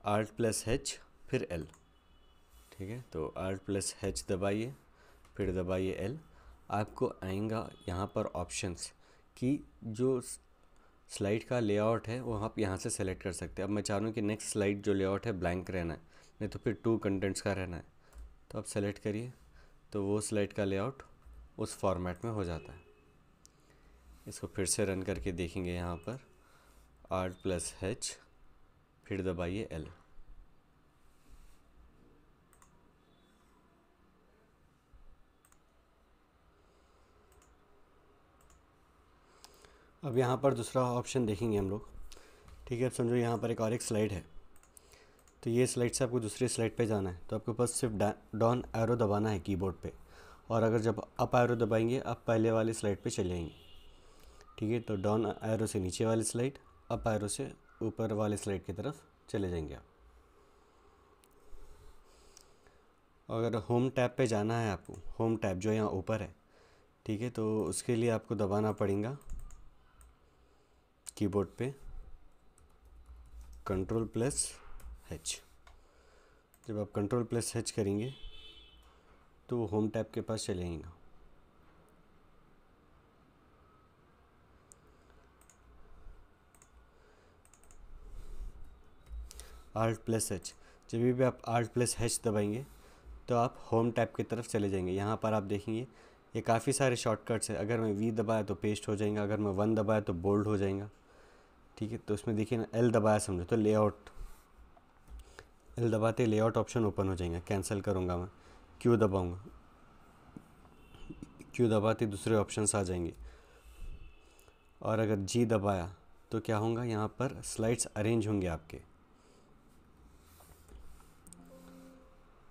alt plus H फिर एल ठीक है तो आर्ट प्लस एच दबाइए फिर दबाइए एल आपको आएगा यहाँ पर ऑप्शंस कि जो स्लाइड का लेआउट है वो आप यहाँ से सेलेक्ट कर सकते हैं अब मैं चाह रहा हूँ कि नेक्स्ट स्लाइड जो लेआउट है ब्लैंक रहना है नहीं तो फिर टू कंटेंट्स का रहना है तो आप सेलेक्ट करिए तो वो स्लाइड का लेआउट उस फॉर्मेट में हो जाता है इसको फिर से रन करके देखेंगे यहाँ पर आर प्लस एच फिर दबाइए एल अब यहाँ पर दूसरा ऑप्शन देखेंगे हम लोग ठीक है अब समझो यहाँ पर एक और एक स्लाइड है तो ये स्लाइड से आपको दूसरी स्लाइड पे जाना है तो आपके पास सिर्फ डॉन एरो दबाना है कीबोर्ड पे और अगर जब अप एरो दबाएंगे आप पहले वाली स्लाइड पे चले जाएंगे ठीक है तो डाउन एरो से नीचे वाली स्लाइड अप एरो से ऊपर वाले स्लाइड की तरफ चले जाएंगे आप अगर होम टैब पे जाना है आपको होम टैब जो यहाँ ऊपर है ठीक है तो उसके लिए आपको दबाना पड़ेगा कीबोर्ड पे कंट्रोल प्लस हैच जब आप कंट्रोल प्लस हैच करेंगे तो वो होम टैब के पास चले जाएगा आर्ट प्लस एच जब भी आप आर्ट प्लस एच दबाएंगे तो आप होम टैप की तरफ चले जाएंगे यहाँ पर आप देखेंगे ये काफ़ी सारे शॉर्टकट्स हैं अगर मैं वी दबाया तो पेस्ट हो जाएगा अगर मैं वन दबाया तो बोल्ड हो जाएगा ठीक है तो उसमें देखिए ना एल दबाया समझो तो लेआउट एल दबाते लेआउट ऑप्शन ओपन हो जाएगा कैंसिल करूँगा मैं क्यू दबाऊँगा क्यू दबाते दूसरे ऑप्शंस आ जाएंगे और अगर जी दबाया तो क्या होगा यहाँ पर स्लाइड्स अरेंज होंगे आपके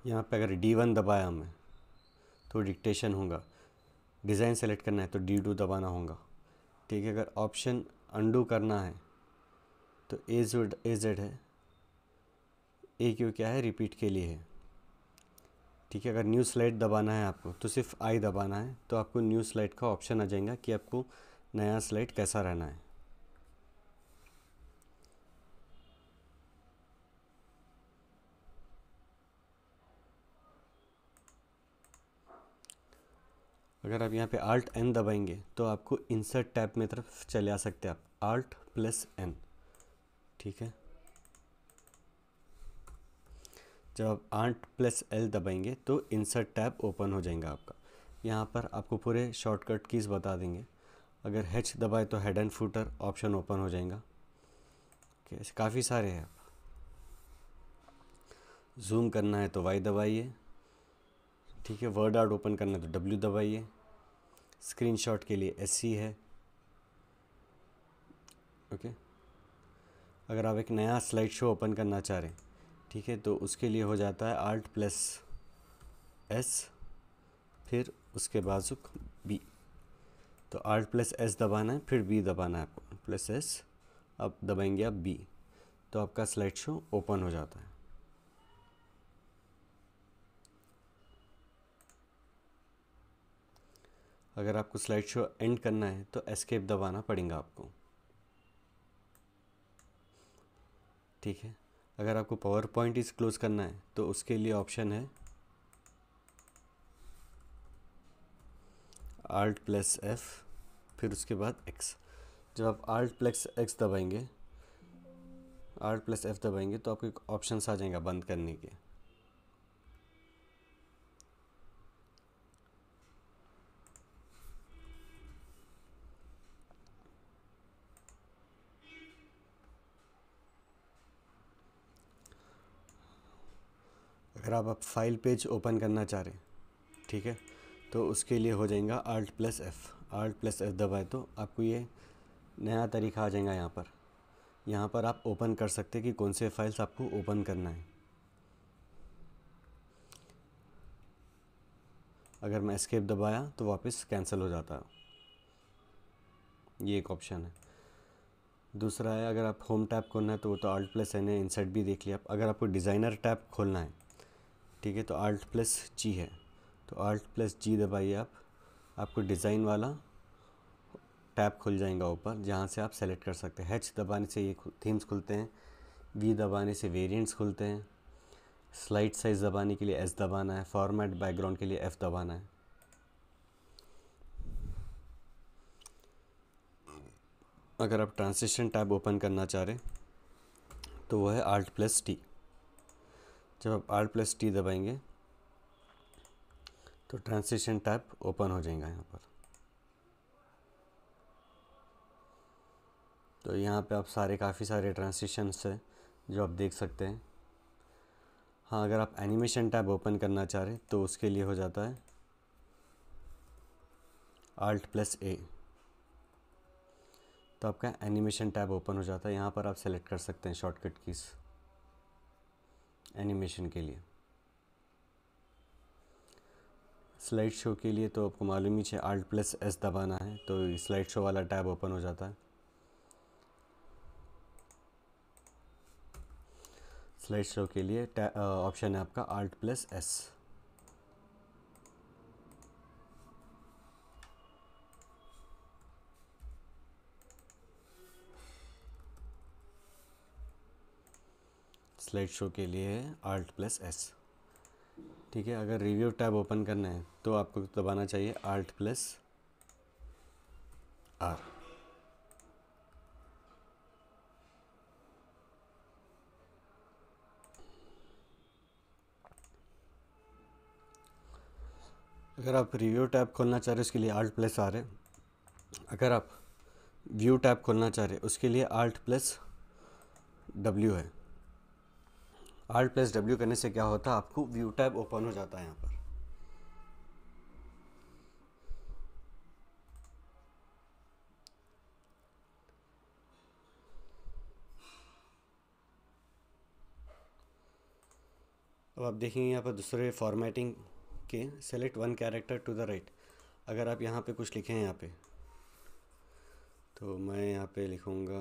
यहाँ पे अगर डी वन दबाया हमें तो डिक्टेशन होगा डिज़ाइन सेलेक्ट करना है तो डी टू दबाना होगा ठीक है अगर ऑप्शन अंडू करना है तो ए जेड ए जेड है ए क्यों क्या है रिपीट के लिए है ठीक है अगर न्यू स्लाइड दबाना है आपको तो सिर्फ आई दबाना है तो आपको न्यू स्लाइड का ऑप्शन आ जाएगा कि आपको नया स्लाइड कैसा रहना है अगर आप यहाँ पे आल्ट एन दबाएंगे तो आपको इंसर्ट टैब में तरफ चले आ सकते हैं आप आल्ट प्लस एन ठीक है जब आप आल्ट प्लस एल दबाएंगे तो इंसर्ट टैब ओपन हो जाएगा आपका यहाँ पर आपको पूरे शॉर्टकट कीज़ बता देंगे अगर हेच दबाए तो header and footer option open हो जाएगा ऐसे काफ़ी सारे हैं जूम करना है तो वाई दबाइए ठीक है वर्ड आर्ट ओपन करना है तो डब्ल्यू दबाइए स्क्रीनशॉट के लिए एस सी है ओके अगर आप एक नया स्लाइड शो ओपन करना चाह रहे हैं ठीक है तो उसके लिए हो जाता है आर्ट प्लस एस फिर उसके बाजुक बी तो आर्ट प्लस एस दबाना है फिर बी दबाना है आपको प्लस एस अब दबाएंगे आप बी तो आपका स्लाइड शो ओपन हो जाता है अगर आपको स्लाइड शो एंड करना है तो एस्केप दबाना पड़ेगा आपको ठीक है अगर आपको पावर पॉइंट इस क्लोज़ करना है तो उसके लिए ऑप्शन है आर्ट प्लस एफ़ फिर उसके बाद एक्स जब आप आर्ट प्लस एक्स दबाएंगे आर्ट प्लस एफ़ दबाएंगे तो आपको ऑप्शन आ जाएगा बंद करने के अगर आप अब फाइल पेज ओपन करना चाह रहे हैं ठीक है तो उसके लिए हो जाएगा alt plus F alt plus F दबाए तो आपको ये नया तरीका आ जाएगा यहाँ पर यहाँ पर आप ओपन कर सकते हैं कि कौन से फाइल्स आपको ओपन करना है अगर मैं स्केप दबाया तो वापस कैंसिल हो जाता है ये एक ऑप्शन है दूसरा है अगर आप होम टैब खोलना है तो वो तो आल्ट प्लस एन है इंसर्ट भी देख लिया आप अगर आपको डिज़ाइनर टैब खोलना है ठीक है तो आल्ट प्लस जी है तो आल्ट प्लस जी दबाइए आप आपको डिज़ाइन वाला टैब खुल जाएगा ऊपर जहाँ से आप सेलेक्ट कर सकते हैं हेच दबाने से ये थीम्स खुलते हैं वी दबाने से वेरिएंट्स खुलते हैं स्लाइड साइज़ दबाने के लिए एस दबाना है फॉर्मेट बैकग्राउंड के लिए एफ़ दबाना है अगर आप ट्रांसलेशन टैब ओपन करना चाह रहे तो वह है आल्ट प्लस टी जब आप आर प्लस टी दबाएंगे तो ट्रांसलेशन टैब ओपन हो जाएगा यहाँ पर तो यहाँ पे आप सारे काफ़ी सारे ट्रांसलेशंस है जो आप देख सकते हैं हाँ अगर आप एनिमेशन टैब ओपन करना चाह रहे तो उसके लिए हो जाता है आल्ट प्लस ए तो आपका एनिमेशन टैब ओपन हो जाता है यहाँ पर आप सेलेक्ट कर सकते हैं शॉर्टकट कीज़ एनिमेशन के लिए स्लाइड शो के लिए तो आपको मालूम ही चाहिए आल्ट प्लस एस दबाना है तो स्लाइड शो वाला टैब ओपन हो जाता है स्लाइड शो के लिए ऑप्शन है आपका alt plus S slide show के लिए आल्ट प्लस एस ठीक है अगर रिव्यू टैब ओपन करना है तो आपको दबाना चाहिए आल्ट प्लस आर अगर आप रिव्यू टैब खोलना चाह रहे उसके लिए आल्ट प्लस आर है अगर आप व्यू टैब खोलना चाह रहे उसके लिए आल्ट प्लस डब्ल्यू है आल्ट प्लस डब्ल्यू करने से क्या होता है आपको व्यू टैब ओपन हो जाता है यहाँ पर अब आप देखेंगे यहाँ पर दूसरे फॉर्मेटिंग के select one character to the right अगर आप यहाँ पे कुछ लिखें यहाँ पे तो मैं यहाँ पे लिखूँगा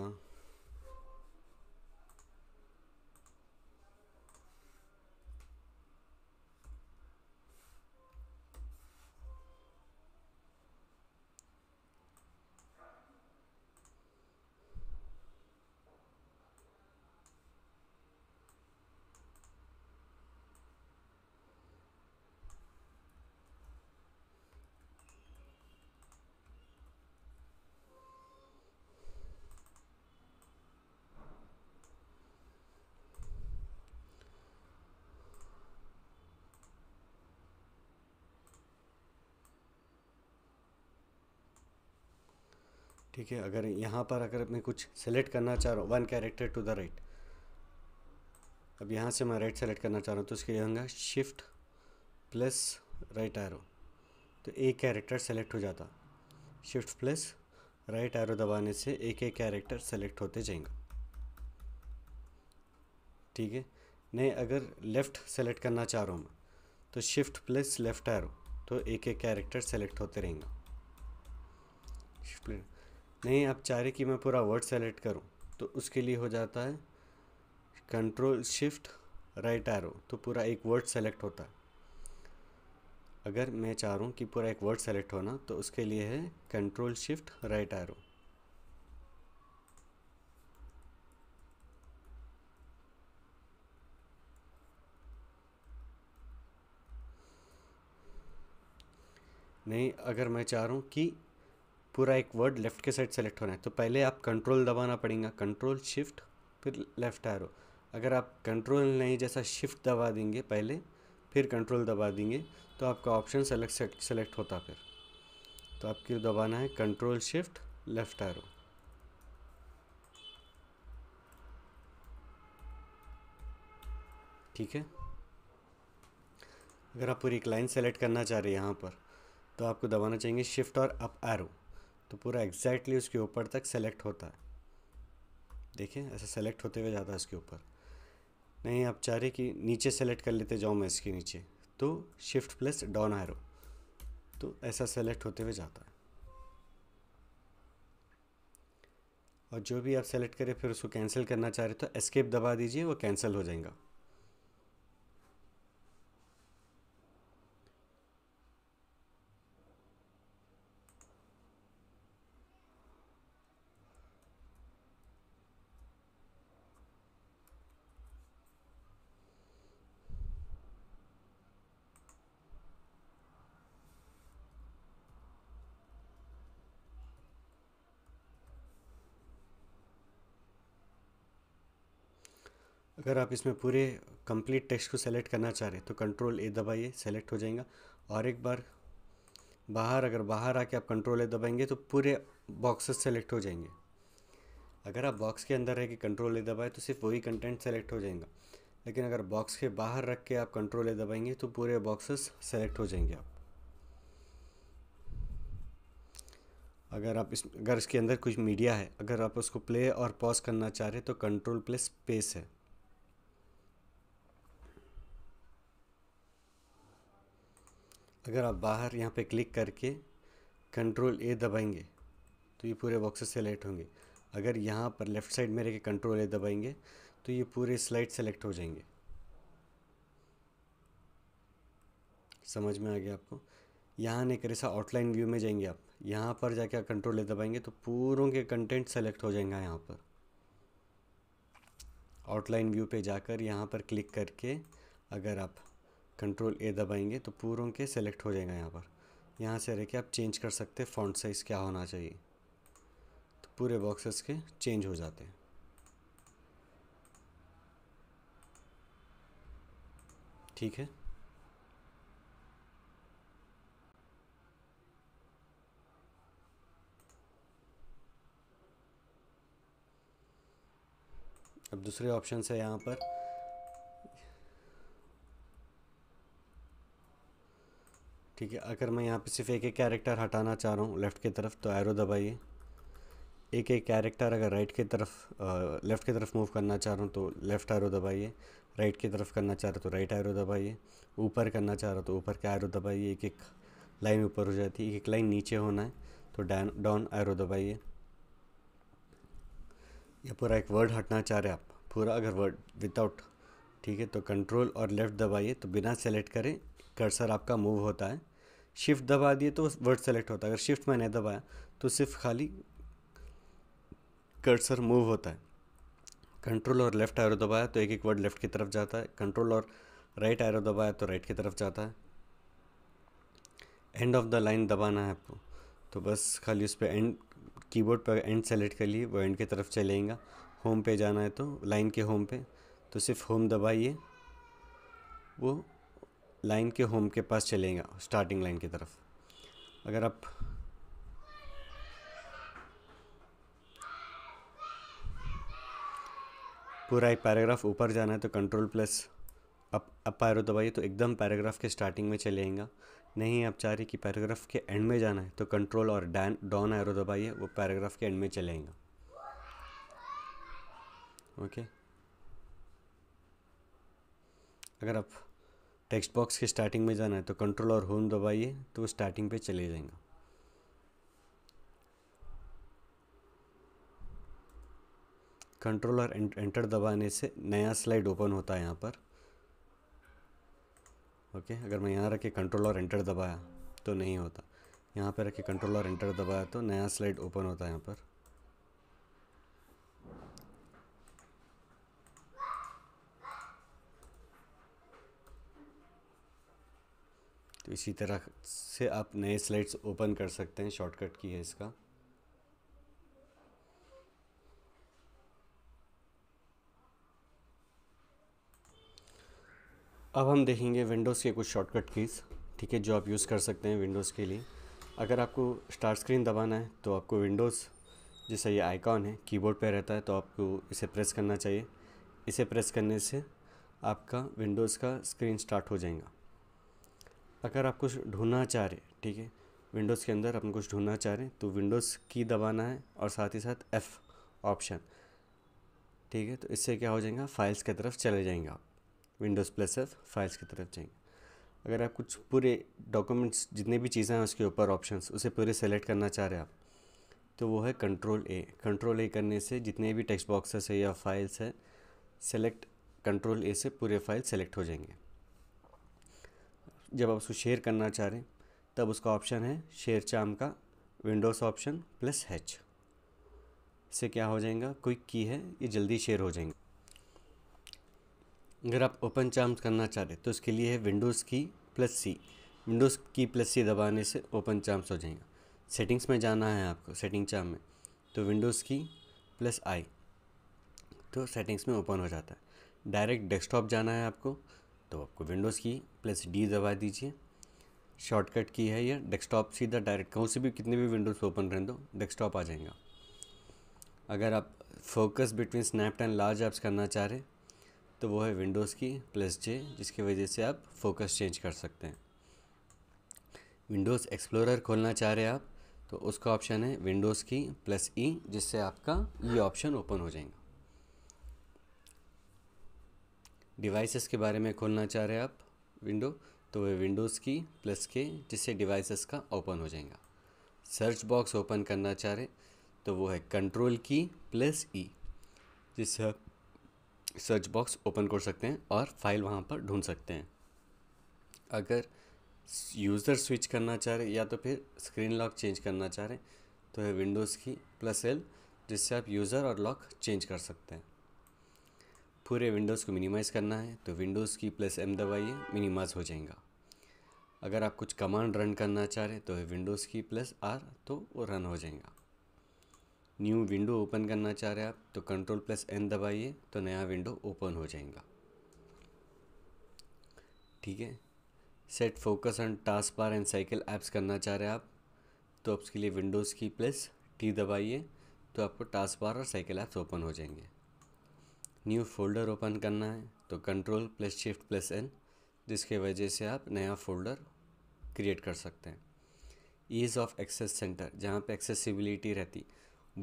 ठीक है अगर यहाँ पर अगर मैं कुछ सेलेक्ट करना चाह रहा हूँ one character to the right अब यहाँ से मैं राइट सेलेक्ट करना चाह रहा हूँ तो उसके लिए होंगे शिफ्ट प्लस राइट एरो तो एक कैरेक्टर सेलेक्ट हो जाता शिफ्ट प्लस राइट एरो दबाने से एक एक कैरेक्टर सेलेक्ट होते जाएंगे ठीक है नहीं अगर लेफ़्ट सेलेक्ट करना चाह रहा हूँ मैं तो शिफ्ट प्लस लेफ़्ट एरो तो एक एक कैरेक्टर सेलेक्ट होते रहेंगे शिफ्ट नहीं आप चाह रहे कि मैं पूरा वर्ड सेलेक्ट करूं तो उसके लिए हो जाता है कंट्रोल शिफ्ट राइट एरो तो पूरा एक वर्ड सेलेक्ट होता है अगर मैं चाह रहा हूँ कि पूरा एक वर्ड सेलेक्ट होना तो उसके लिए है कंट्रोल शिफ्ट राइट एरो नहीं अगर मैं चाह रहा हूँ कि पूरा एक वर्ड लेफ्ट के साइड सेलेक्ट होना है तो पहले आप कंट्रोल दबाना पड़ेगा कंट्रोल शिफ्ट फिर लेफ्ट एरो अगर आप कंट्रोल नहीं जैसा शिफ्ट दबा देंगे पहले फिर कंट्रोल दबा देंगे तो आपका ऑप्शन सेलेक्ट सेलेक्ट होता फिर तो आपके दबाना है कंट्रोल शिफ्ट लेफ्ट एरो ठीक है अगर आप पूरी एक लाइन सेलेक्ट करना चाह रहे हैं यहाँ पर तो आपको दबाना चाहेंगे शिफ्ट और अप एरो तो पूरा एग्जैक्टली उसके ऊपर तक सेलेक्ट होता है देखिए ऐसा सेलेक्ट होते हुए जाता है उसके ऊपर नहीं आप चाह रहे कि नीचे सेलेक्ट कर लेते जाऊँ मैं इसके नीचे तो शिफ्ट प्लस डाउन एरो तो ऐसा सेलेक्ट होते हुए जाता है और जो भी आप सेलेक्ट करें फिर उसको कैंसिल करना चाह रहे तो एस्केप दबा दीजिए वो कैंसिल हो जाएगा अगर आप इसमें पूरे कंप्लीट टेक्स्ट को सेलेक्ट करना चाह रहे तो कंट्रोल ए दबाइए सेलेक्ट हो जाएगा और एक बार बाहर अगर बाहर आके आप कंट्रोल ए दबाएंगे तो पूरे बॉक्सेस सेलेक्ट हो जाएंगे अगर आप बॉक्स के अंदर रह के कंट्रोल ए दबाए तो सिर्फ वही कंटेंट सेलेक्ट हो जाएगा लेकिन अगर बॉक्स के बाहर रख के आप कंट्रोल ए दबाएंगे तो पूरे बॉक्सेस सेलेक्ट हो जाएंगे आप अगर आप इस अगर इसके अंदर कुछ मीडिया है अगर आप उसको प्ले और पॉज करना चाह रहे तो कंट्रोल प्लस स्पेस है अगर आप बाहर यहाँ पे क्लिक करके कंट्रोल ए दबाएंगे तो ये पूरे बॉक्सेस सेलेक्ट होंगे अगर यहाँ पर लेफ़्ट साइड में रह कंट्रोल ए दबाएंगे तो ये पूरे स्लाइड सेलेक्ट हो जाएंगे समझ में आ गया आपको यहाँ नहीं करे सा आउटलाइन व्यू में जाएंगे आप यहाँ पर जाके कंट्रोल ए दबाएंगे तो पूरों के कंटेंट सेलेक्ट हो जाएंगे यहाँ पर आउटलाइन व्यू पे जाकर यहाँ पर क्लिक करके अगर आप कंट्रोल ए दबाएंगे तो पूरों के सेलेक्ट हो जाएगा यहाँ पर यहाँ से रह के आप चेंज कर सकते हैं फ़ॉन्ट साइज़ क्या होना चाहिए तो पूरे बॉक्सेस के चेंज हो जाते हैं ठीक है अब दूसरे ऑप्शन से यहाँ पर ठीक है अगर मैं यहाँ पे सिर्फ एक एक कैरेक्टर हटाना चाह रहा हूँ लेफ़्ट की तरफ तो एरो दबाइए एक एक कैरेक्टर अगर राइट की तरफ लेफ़्ट की तरफ मूव करना चाह रहा हूँ तो लेफ़्ट एरो दबाइए राइट की तरफ करना चाह हूँ तो राइट एरो दबाइए ऊपर करना चाह हूँ तो ऊपर का एरो दबाइए एक एक लाइन ऊपर हो जाती है एक एक लाइन नीचे होना है तो डाउन डाउन एरो दबाइए या पूरा एक वर्ड हटना चाह रहे आप पूरा अगर वर्ड विदाउट ठीक है तो कंट्रोल और लेफ़्ट दबाइए तो बिना सेलेक्ट करें कर्सर आपका मूव होता है शिफ्ट दबा दिए तो वर्ड सेलेक्ट होता है अगर शिफ्ट मैंने दबाया तो सिर्फ खाली कर्सर मूव होता है कंट्रोल और लेफ़्ट एरो दबाया तो एक एक वर्ड लेफ़्ट की तरफ जाता है कंट्रोल और राइट एरो दबाया तो राइट की तरफ जाता है एंड ऑफ द लाइन दबाना है आपको तो बस खाली उस पर एंड कीबोर्ड पर एंड सेलेक्ट कर लिए वो एंड की तरफ चलेगा होम पे जाना है तो लाइन के होम पे तो सिर्फ होम दबाइए वो लाइन के होम के पास चलेगा स्टार्टिंग लाइन की तरफ अगर आप पूरा एक पैराग्राफ ऊपर जाना है तो कंट्रोल प्लस अप अप पैरो दबाइए तो एकदम पैराग्राफ के स्टार्टिंग में चलेगा नहीं आप चाह रहे कि पैराग्राफ के एंड में जाना है तो कंट्रोल और डैन डाउन एरो दबाइए वो पैराग्राफ के एंड में चलेगा ओके अगर आप टेक्स्ट बॉक्स के स्टार्टिंग में जाना है तो कंट्रोल और होम दबाइए तो वो स्टार्टिंग पे चले जाएंगे कंट्रोल और एंटर दबाने से नया स्लाइड ओपन होता है यहाँ पर ओके अगर मैं यहाँ रखे कंट्रोल और एंटर दबाया तो नहीं होता यहाँ पर रखे कंट्रोल और एंटर दबाया तो नया स्लाइड ओपन होता है यहाँ पर तो इसी तरह से आप नए स्लाइड्स ओपन कर सकते हैं शॉर्टकट की है इसका अब हम देखेंगे विंडोज़ के कुछ शॉर्टकट कीज़ ठीक है जो आप यूज़ कर सकते हैं विंडोज़ के लिए अगर आपको स्टार स्क्रीन दबाना है तो आपको विंडोज़ जैसा ये आइकॉन है कीबोर्ड पर रहता है तो आपको इसे प्रेस करना चाहिए इसे प्रेस करने से आपका विंडोज़ का स्क्रीन स्टार्ट हो जाएगा अगर आप कुछ ढूंढना चाह रहे ठीक है विंडोज़ के अंदर अपन कुछ ढूंढना चाह रहे हैं तो विंडोज़ की दबाना है और साथ ही साथ एफ़ ऑप्शन ठीक है तो इससे क्या हो जाएगा फाइल्स की तरफ चले जाएंगे आप विंडोज़ प्लस एफ फाइल्स की तरफ जाएंगे अगर आप कुछ पूरे डॉक्यूमेंट्स जितने भी चीज़ें हैं उसके ऊपर ऑप्शंस उसे पूरे सेलेक्ट करना चाह रहे हैं आप तो वो है कंट्रोल ए कंट्रोल ए करने से जितने भी टेक्स्ट बॉक्सेस है या फाइल्स है सेलेक्ट कंट्रोल ए से पूरे फाइल सेलेक्ट हो जाएंगे जब आप उसको शेयर करना चाह रहे हैं तब उसका ऑप्शन है शेयर चाम का विंडोज़ ऑप्शन प्लस हैच इससे क्या हो जाएगा क्विक की है ये जल्दी शेयर हो जाएंगे अगर आप ओपन चाम्स करना चाह रहे तो उसके लिए है Windows key plus C Windows key plus C दबाने से ओपन चाम्स हो जाएगा सेटिंग्स में जाना है आपको सेटिंग चाम में तो विंडोज़ की प्लस आई तो सेटिंग्स में ओपन हो जाता है डायरेक्ट डेस्कटॉप जाना है आपको तो आपको विंडोज़ की प्लस डी दबा दीजिए शॉर्टकट की है ये डेस्कटॉप सीधा डायरेक्ट कहूँ से भी कितने भी विंडोज़ ओपन रहने दो डेस्कटॉप आ जाएगा अगर आप focus between snap and large apps करना चाह रहे तो वो है विंडोज़ की प्लस जे जिसकी वजह से आप फोकस चेंज कर सकते हैं विंडोज़ एक्सप्लोरर खोलना चाह रहे आप तो उसका ऑप्शन है विंडोज़ की प्लस ई जिससे आपका ये ऑप्शन ओपन हो जाएगा डिवाइसेस के बारे में खोलना चाह रहे आप विंडो तो वह विंडोज़ की प्लस के जिससे डिवाइसेस का ओपन हो जाएगा सर्च बॉक्स ओपन करना चाह रहे तो वो है कंट्रोल की प्लस ई जिससे आप सर्च बॉक्स ओपन कर सकते हैं और फाइल वहाँ पर ढूंढ सकते हैं अगर यूज़र स्विच करना चाह रहे या तो फिर स्क्रीन लॉक चेंज करना चाह रहे तो है विंडोज़ की प्लस एल जिससे आप यूज़र और लॉक चेंज कर सकते हैं पूरे विंडोज़ को मिनिमाइज़ करना है तो विंडोज़ की प्लस एम दबाइए मिनिमाइज हो जाएगा अगर आप कुछ कमांड रन करना चाह रहे तो विंडोज़ की प्लस आर तो वो रन हो जाएगा न्यू विंडो ओपन करना चाह रहे आप तो कंट्रोल प्लस एन दबाइए तो नया विंडो ओपन हो जाएगा ठीक है set focus on taskbar and cycle apps करना चाह रहे आप तो उसके लिए विंडोज़ की प्लस टी दबाइए तो आपको टास्क बार और साइकिल ऐप्स ओपन हो जाएंगे न्यू फोल्डर ओपन करना है तो control plus shift plus N जिसके वजह से आप नया फोल्डर क्रिएट कर सकते हैं ईज़ ऑफ एक्सेस सेंटर जहाँ पे एक्सेसिबिलिटी रहती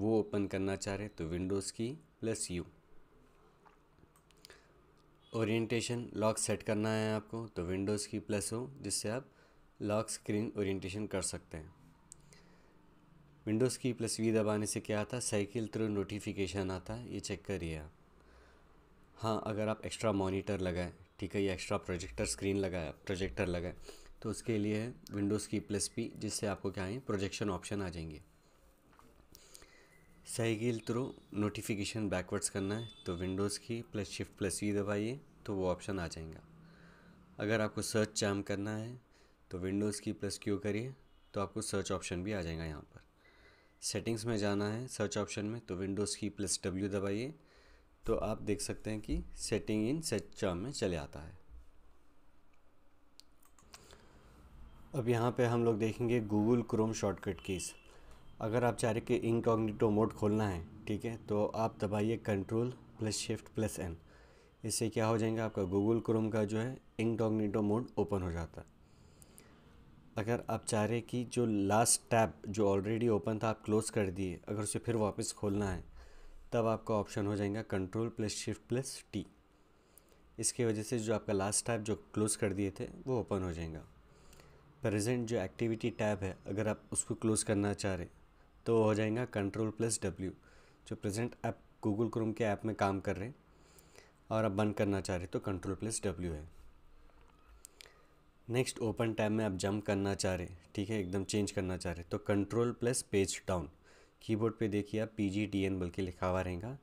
वो ओपन करना चाह रहे तो Windows key plus U orientation lock set करना है आपको तो विंडोज़ की प्लस हो जिससे आप लॉक स्क्रीन ओरिएंटेशन कर सकते हैं विंडोज़ की प्लस वी दबाने से क्या आता है साइकिल थ्रू नोटिफिकेशन आता है ये चेक करिए आप हाँ अगर आप एक्स्ट्रा मॉनिटर लगाएँ ठीक है या एक्स्ट्रा प्रोजेक्टर स्क्रीन लगाए प्रोजेक्टर लगाए तो उसके लिए है विंडोज़ की प्लस पी जिससे आपको क्या है प्रोजेक्शन ऑप्शन आ जाएंगे साइकिल थ्रू नोटिफिकेशन बैकवर्ड्स करना है तो Windows key plus shift plus we दबाइए तो वो ऑप्शन आ जाएगा अगर आपको सर्च चैम करना है तो विंडोज़ की प्लस क्यू करिए तो आपको सर्च ऑप्शन भी आ जाएगा यहाँ पर सेटिंग्स में जाना है सर्च ऑप्शन में तो विंडोज़ की प्लस डब्ल्यू दबाइए तो आप देख सकते हैं कि सेटिंग इन सेट सेटचा में चले आता है अब यहाँ पे हम लोग देखेंगे गूगल क्रोम शॉर्टकट कीज़ अगर आप चाह रहे कि इनकॉग्निटो मोड खोलना है ठीक है तो आप दबाइए control plus shift plus N इससे क्या हो जाएगा आपका गूगल क्रोम का जो है इनकॉग्निटो मोड ओपन हो जाता है अगर आप चाह रहे कि जो लास्ट टैब जो ऑलरेडी ओपन था आप क्लोज़ कर दिए अगर उसे फिर वापस खोलना है तब आपका ऑप्शन हो जाएगा control plus shift plus T इसकी वजह से जो आपका लास्ट टैब जो क्लोज़ कर दिए थे वो ओपन हो जाएगा प्रेजेंट जो एक्टिविटी टैब है अगर आप उसको क्लोज़ करना चाह रहे तो हो जाएगा कंट्रोल प्लस डब्ल्यू जो प्रेजेंट ऐप गूगल क्रोम के ऐप में काम कर रहे हैं और आप बंद करना चाह रहे तो कंट्रोल प्लस डब्ल्यू है नेक्स्ट ओपन टैब में आप जंप करना चाह रहे ठीक है एकदम चेंज करना चाह रहे तो control plus page down keyboard पे देखिए आप पी जी टी एन बल्कि के लिखा हुआ रहेगा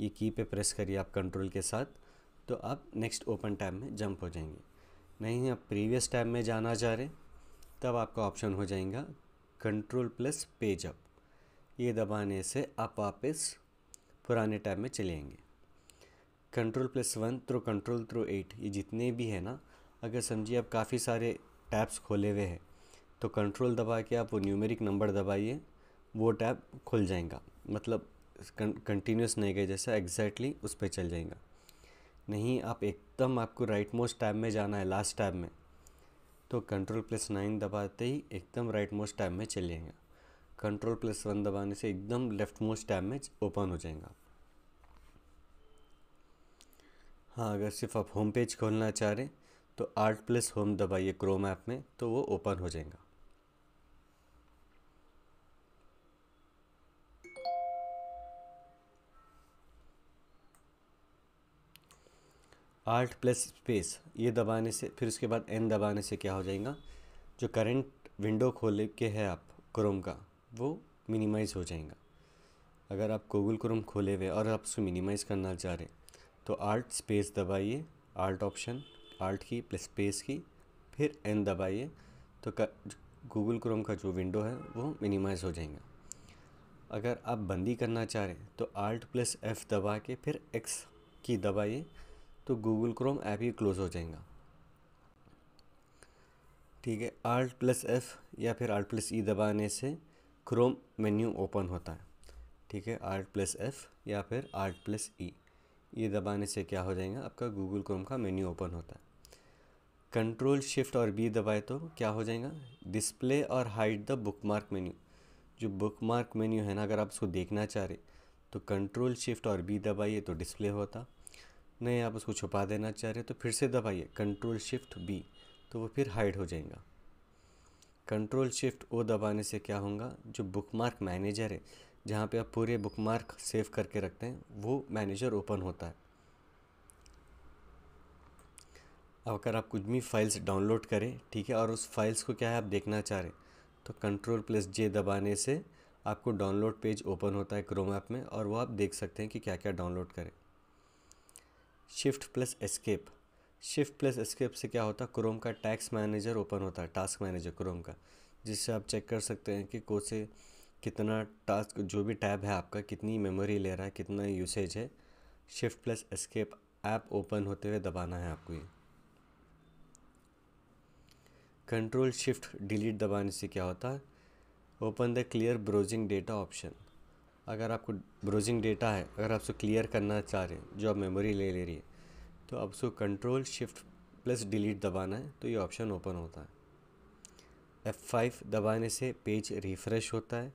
ये की पे प्रेस करिए आप कंट्रोल के साथ तो आप नेक्स्ट ओपन टैब में जंप हो जाएंगे नहीं आप प्रीवियस टैब में जाना चाह रहे तब आपका ऑप्शन हो जाएगा कंट्रोल प्लस पेज अप ये दबाने से आप वापस पुराने टैब में चले आएंगे control plus one through control through eight ये जितने भी हैं ना अगर समझिए आप काफ़ी सारे टैब्स खोले हुए हैं तो कंट्रोल दबा के आप वो न्यूमेरिक नंबर दबाइए वो टैब खुल जाएगा मतलब कंटिन्यूस नहीं गए जैसा एग्जैक्टली exactly उस पर चल जाएगा नहीं आप एकदम आपको राइट मोस्ट टैब में जाना है लास्ट टैब में तो कंट्रोल प्लस नाइन दबाते ही एकदम राइट मोस्ट टैब में चल जाएगा कंट्रोल प्लस वन दबाने से एकदम लेफ्ट मोस्ट टैब में ओपन हो जाएगा हाँ अगर सिर्फ आप होम पेज खोलना चाह रहे तो आर्ट प्लस होम दबाइए क्रोम ऐप में तो वो ओपन हो जाएगा आर्ट प्लस स्पेस ये दबाने से फिर उसके बाद एन दबाने से क्या हो जाएगा जो करंट विंडो खोल के है आप क्रोम का वो मिनिमाइज हो जाएगा अगर आप गूगल क्रोम खोले हुए और आप उसको मिनिमाइज़ करना चाह रहे तो आर्ट स्पेस दबाइए आर्ट ऑप्शन आर्ट की प्लस स्पेस की फिर एन दबाइए तो गूगल क्रोम का जो विंडो है वो मिनिमाइज़ हो जाएगा अगर आप बंदी करना चाह रहे तो आर्ट प्लस एफ़ दबा के फिर एक्स की दबाइए तो गूगल क्रोम ऐप ही क्लोज़ हो जाएगा ठीक है आर्ट प्लस एफ़ या फिर आर्ट प्लस ई दबाने से क्रोम मेन्यू ओपन होता है ठीक है आर्ट प्लस एफ़ या फिर आर्ट प्लस ई ये दबाने से क्या हो जाएगा आपका गूगल क्रोम का मेन्यू ओपन होता है कंट्रोल शिफ्ट और बी दबाए तो क्या हो जाएगा डिस्प्ले और हाइड द बुकमार्क मेन्यू जो बुकमार्क मेन्यू है ना अगर आप उसको देखना चाह रहे तो कंट्रोल शिफ्ट और बी दबाइए तो डिस्प्ले होता नहीं आप उसको छुपा देना चाह रहे तो फिर से दबाइए कंट्रोल शिफ्ट बी तो वो फिर हाइड हो जाएगा कंट्रोल शिफ्ट ओ दबाने से क्या होगा जो बुकमार्क मैनेजर है जहाँ पे आप पूरे बुकमार्क सेव करके रखते हैं वो मैनेजर ओपन होता है अगर आप कुछ भी फाइल्स डाउनलोड करें ठीक है और उस फाइल्स को क्या है आप देखना चाह रहे तो कंट्रोल प्लस जे दबाने से आपको डाउनलोड पेज ओपन होता है क्रोम ऐप में और वो आप देख सकते हैं कि क्या क्या डाउनलोड करें shift plus escape shift plus escape से क्या होता है क्रोम का टैक्स मैनेजर ओपन होता है टास्क मैनेजर क्रोम का जिससे आप चेक कर सकते हैं कि कौन से कितना टास्क जो भी टैब है आपका कितनी मेमोरी ले रहा है कितना यूसेज है shift plus escape app open होते हुए दबाना है आपको ये कंट्रोल शिफ्ट डिलीट दबाने से क्या होता है open the clear browsing data option अगर आपको ब्राउजिंग डेटा है अगर आप उसको क्लियर करना चाह रहे हैं जो आप मेमोरी ले ले रही है तो आप उसको कंट्रोल शिफ्ट प्लस डिलीट दबाना है तो ये ऑप्शन ओपन होता है F5 दबाने से पेज रिफ़्रेश होता है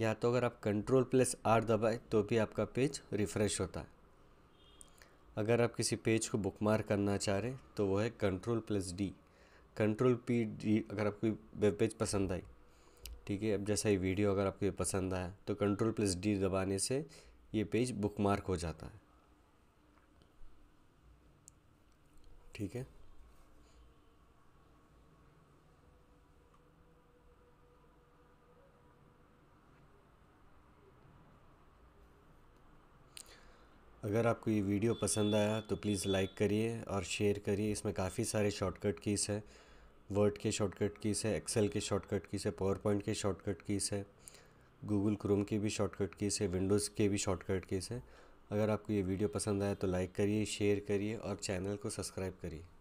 या तो अगर आप कंट्रोल प्लस आर दबाएं तो भी आपका पेज रिफ़्रेश होता है अगर आप किसी पेज को बुकमार करना चाह रहे हैं तो वो है control plus D control P D अगर आपको वेब पेज पसंद आई ठीक है अब जैसा ये वीडियो अगर आपको पसंद आया तो कंट्रोल प्लस डी दबाने से ये पेज बुकमार्क हो जाता है ठीक है अगर आपको ये वीडियो पसंद आया तो प्लीज़ लाइक करिए और शेयर करिए इसमें काफ़ी सारे शॉर्टकट कीज़ हैं वर्ड के शॉर्टकट कीज़ है एक्सेल के शॉर्टकट कीज़ है पावर पॉइंट के शॉर्टकट कीज़ है गूगल क्रोम के भी शॉर्टकट कीज़ है विंडोज़ के भी शॉर्टकट कीज़ है अगर आपको ये वीडियो पसंद आए तो लाइक करिए शेयर करिए और चैनल को सब्सक्राइब करिए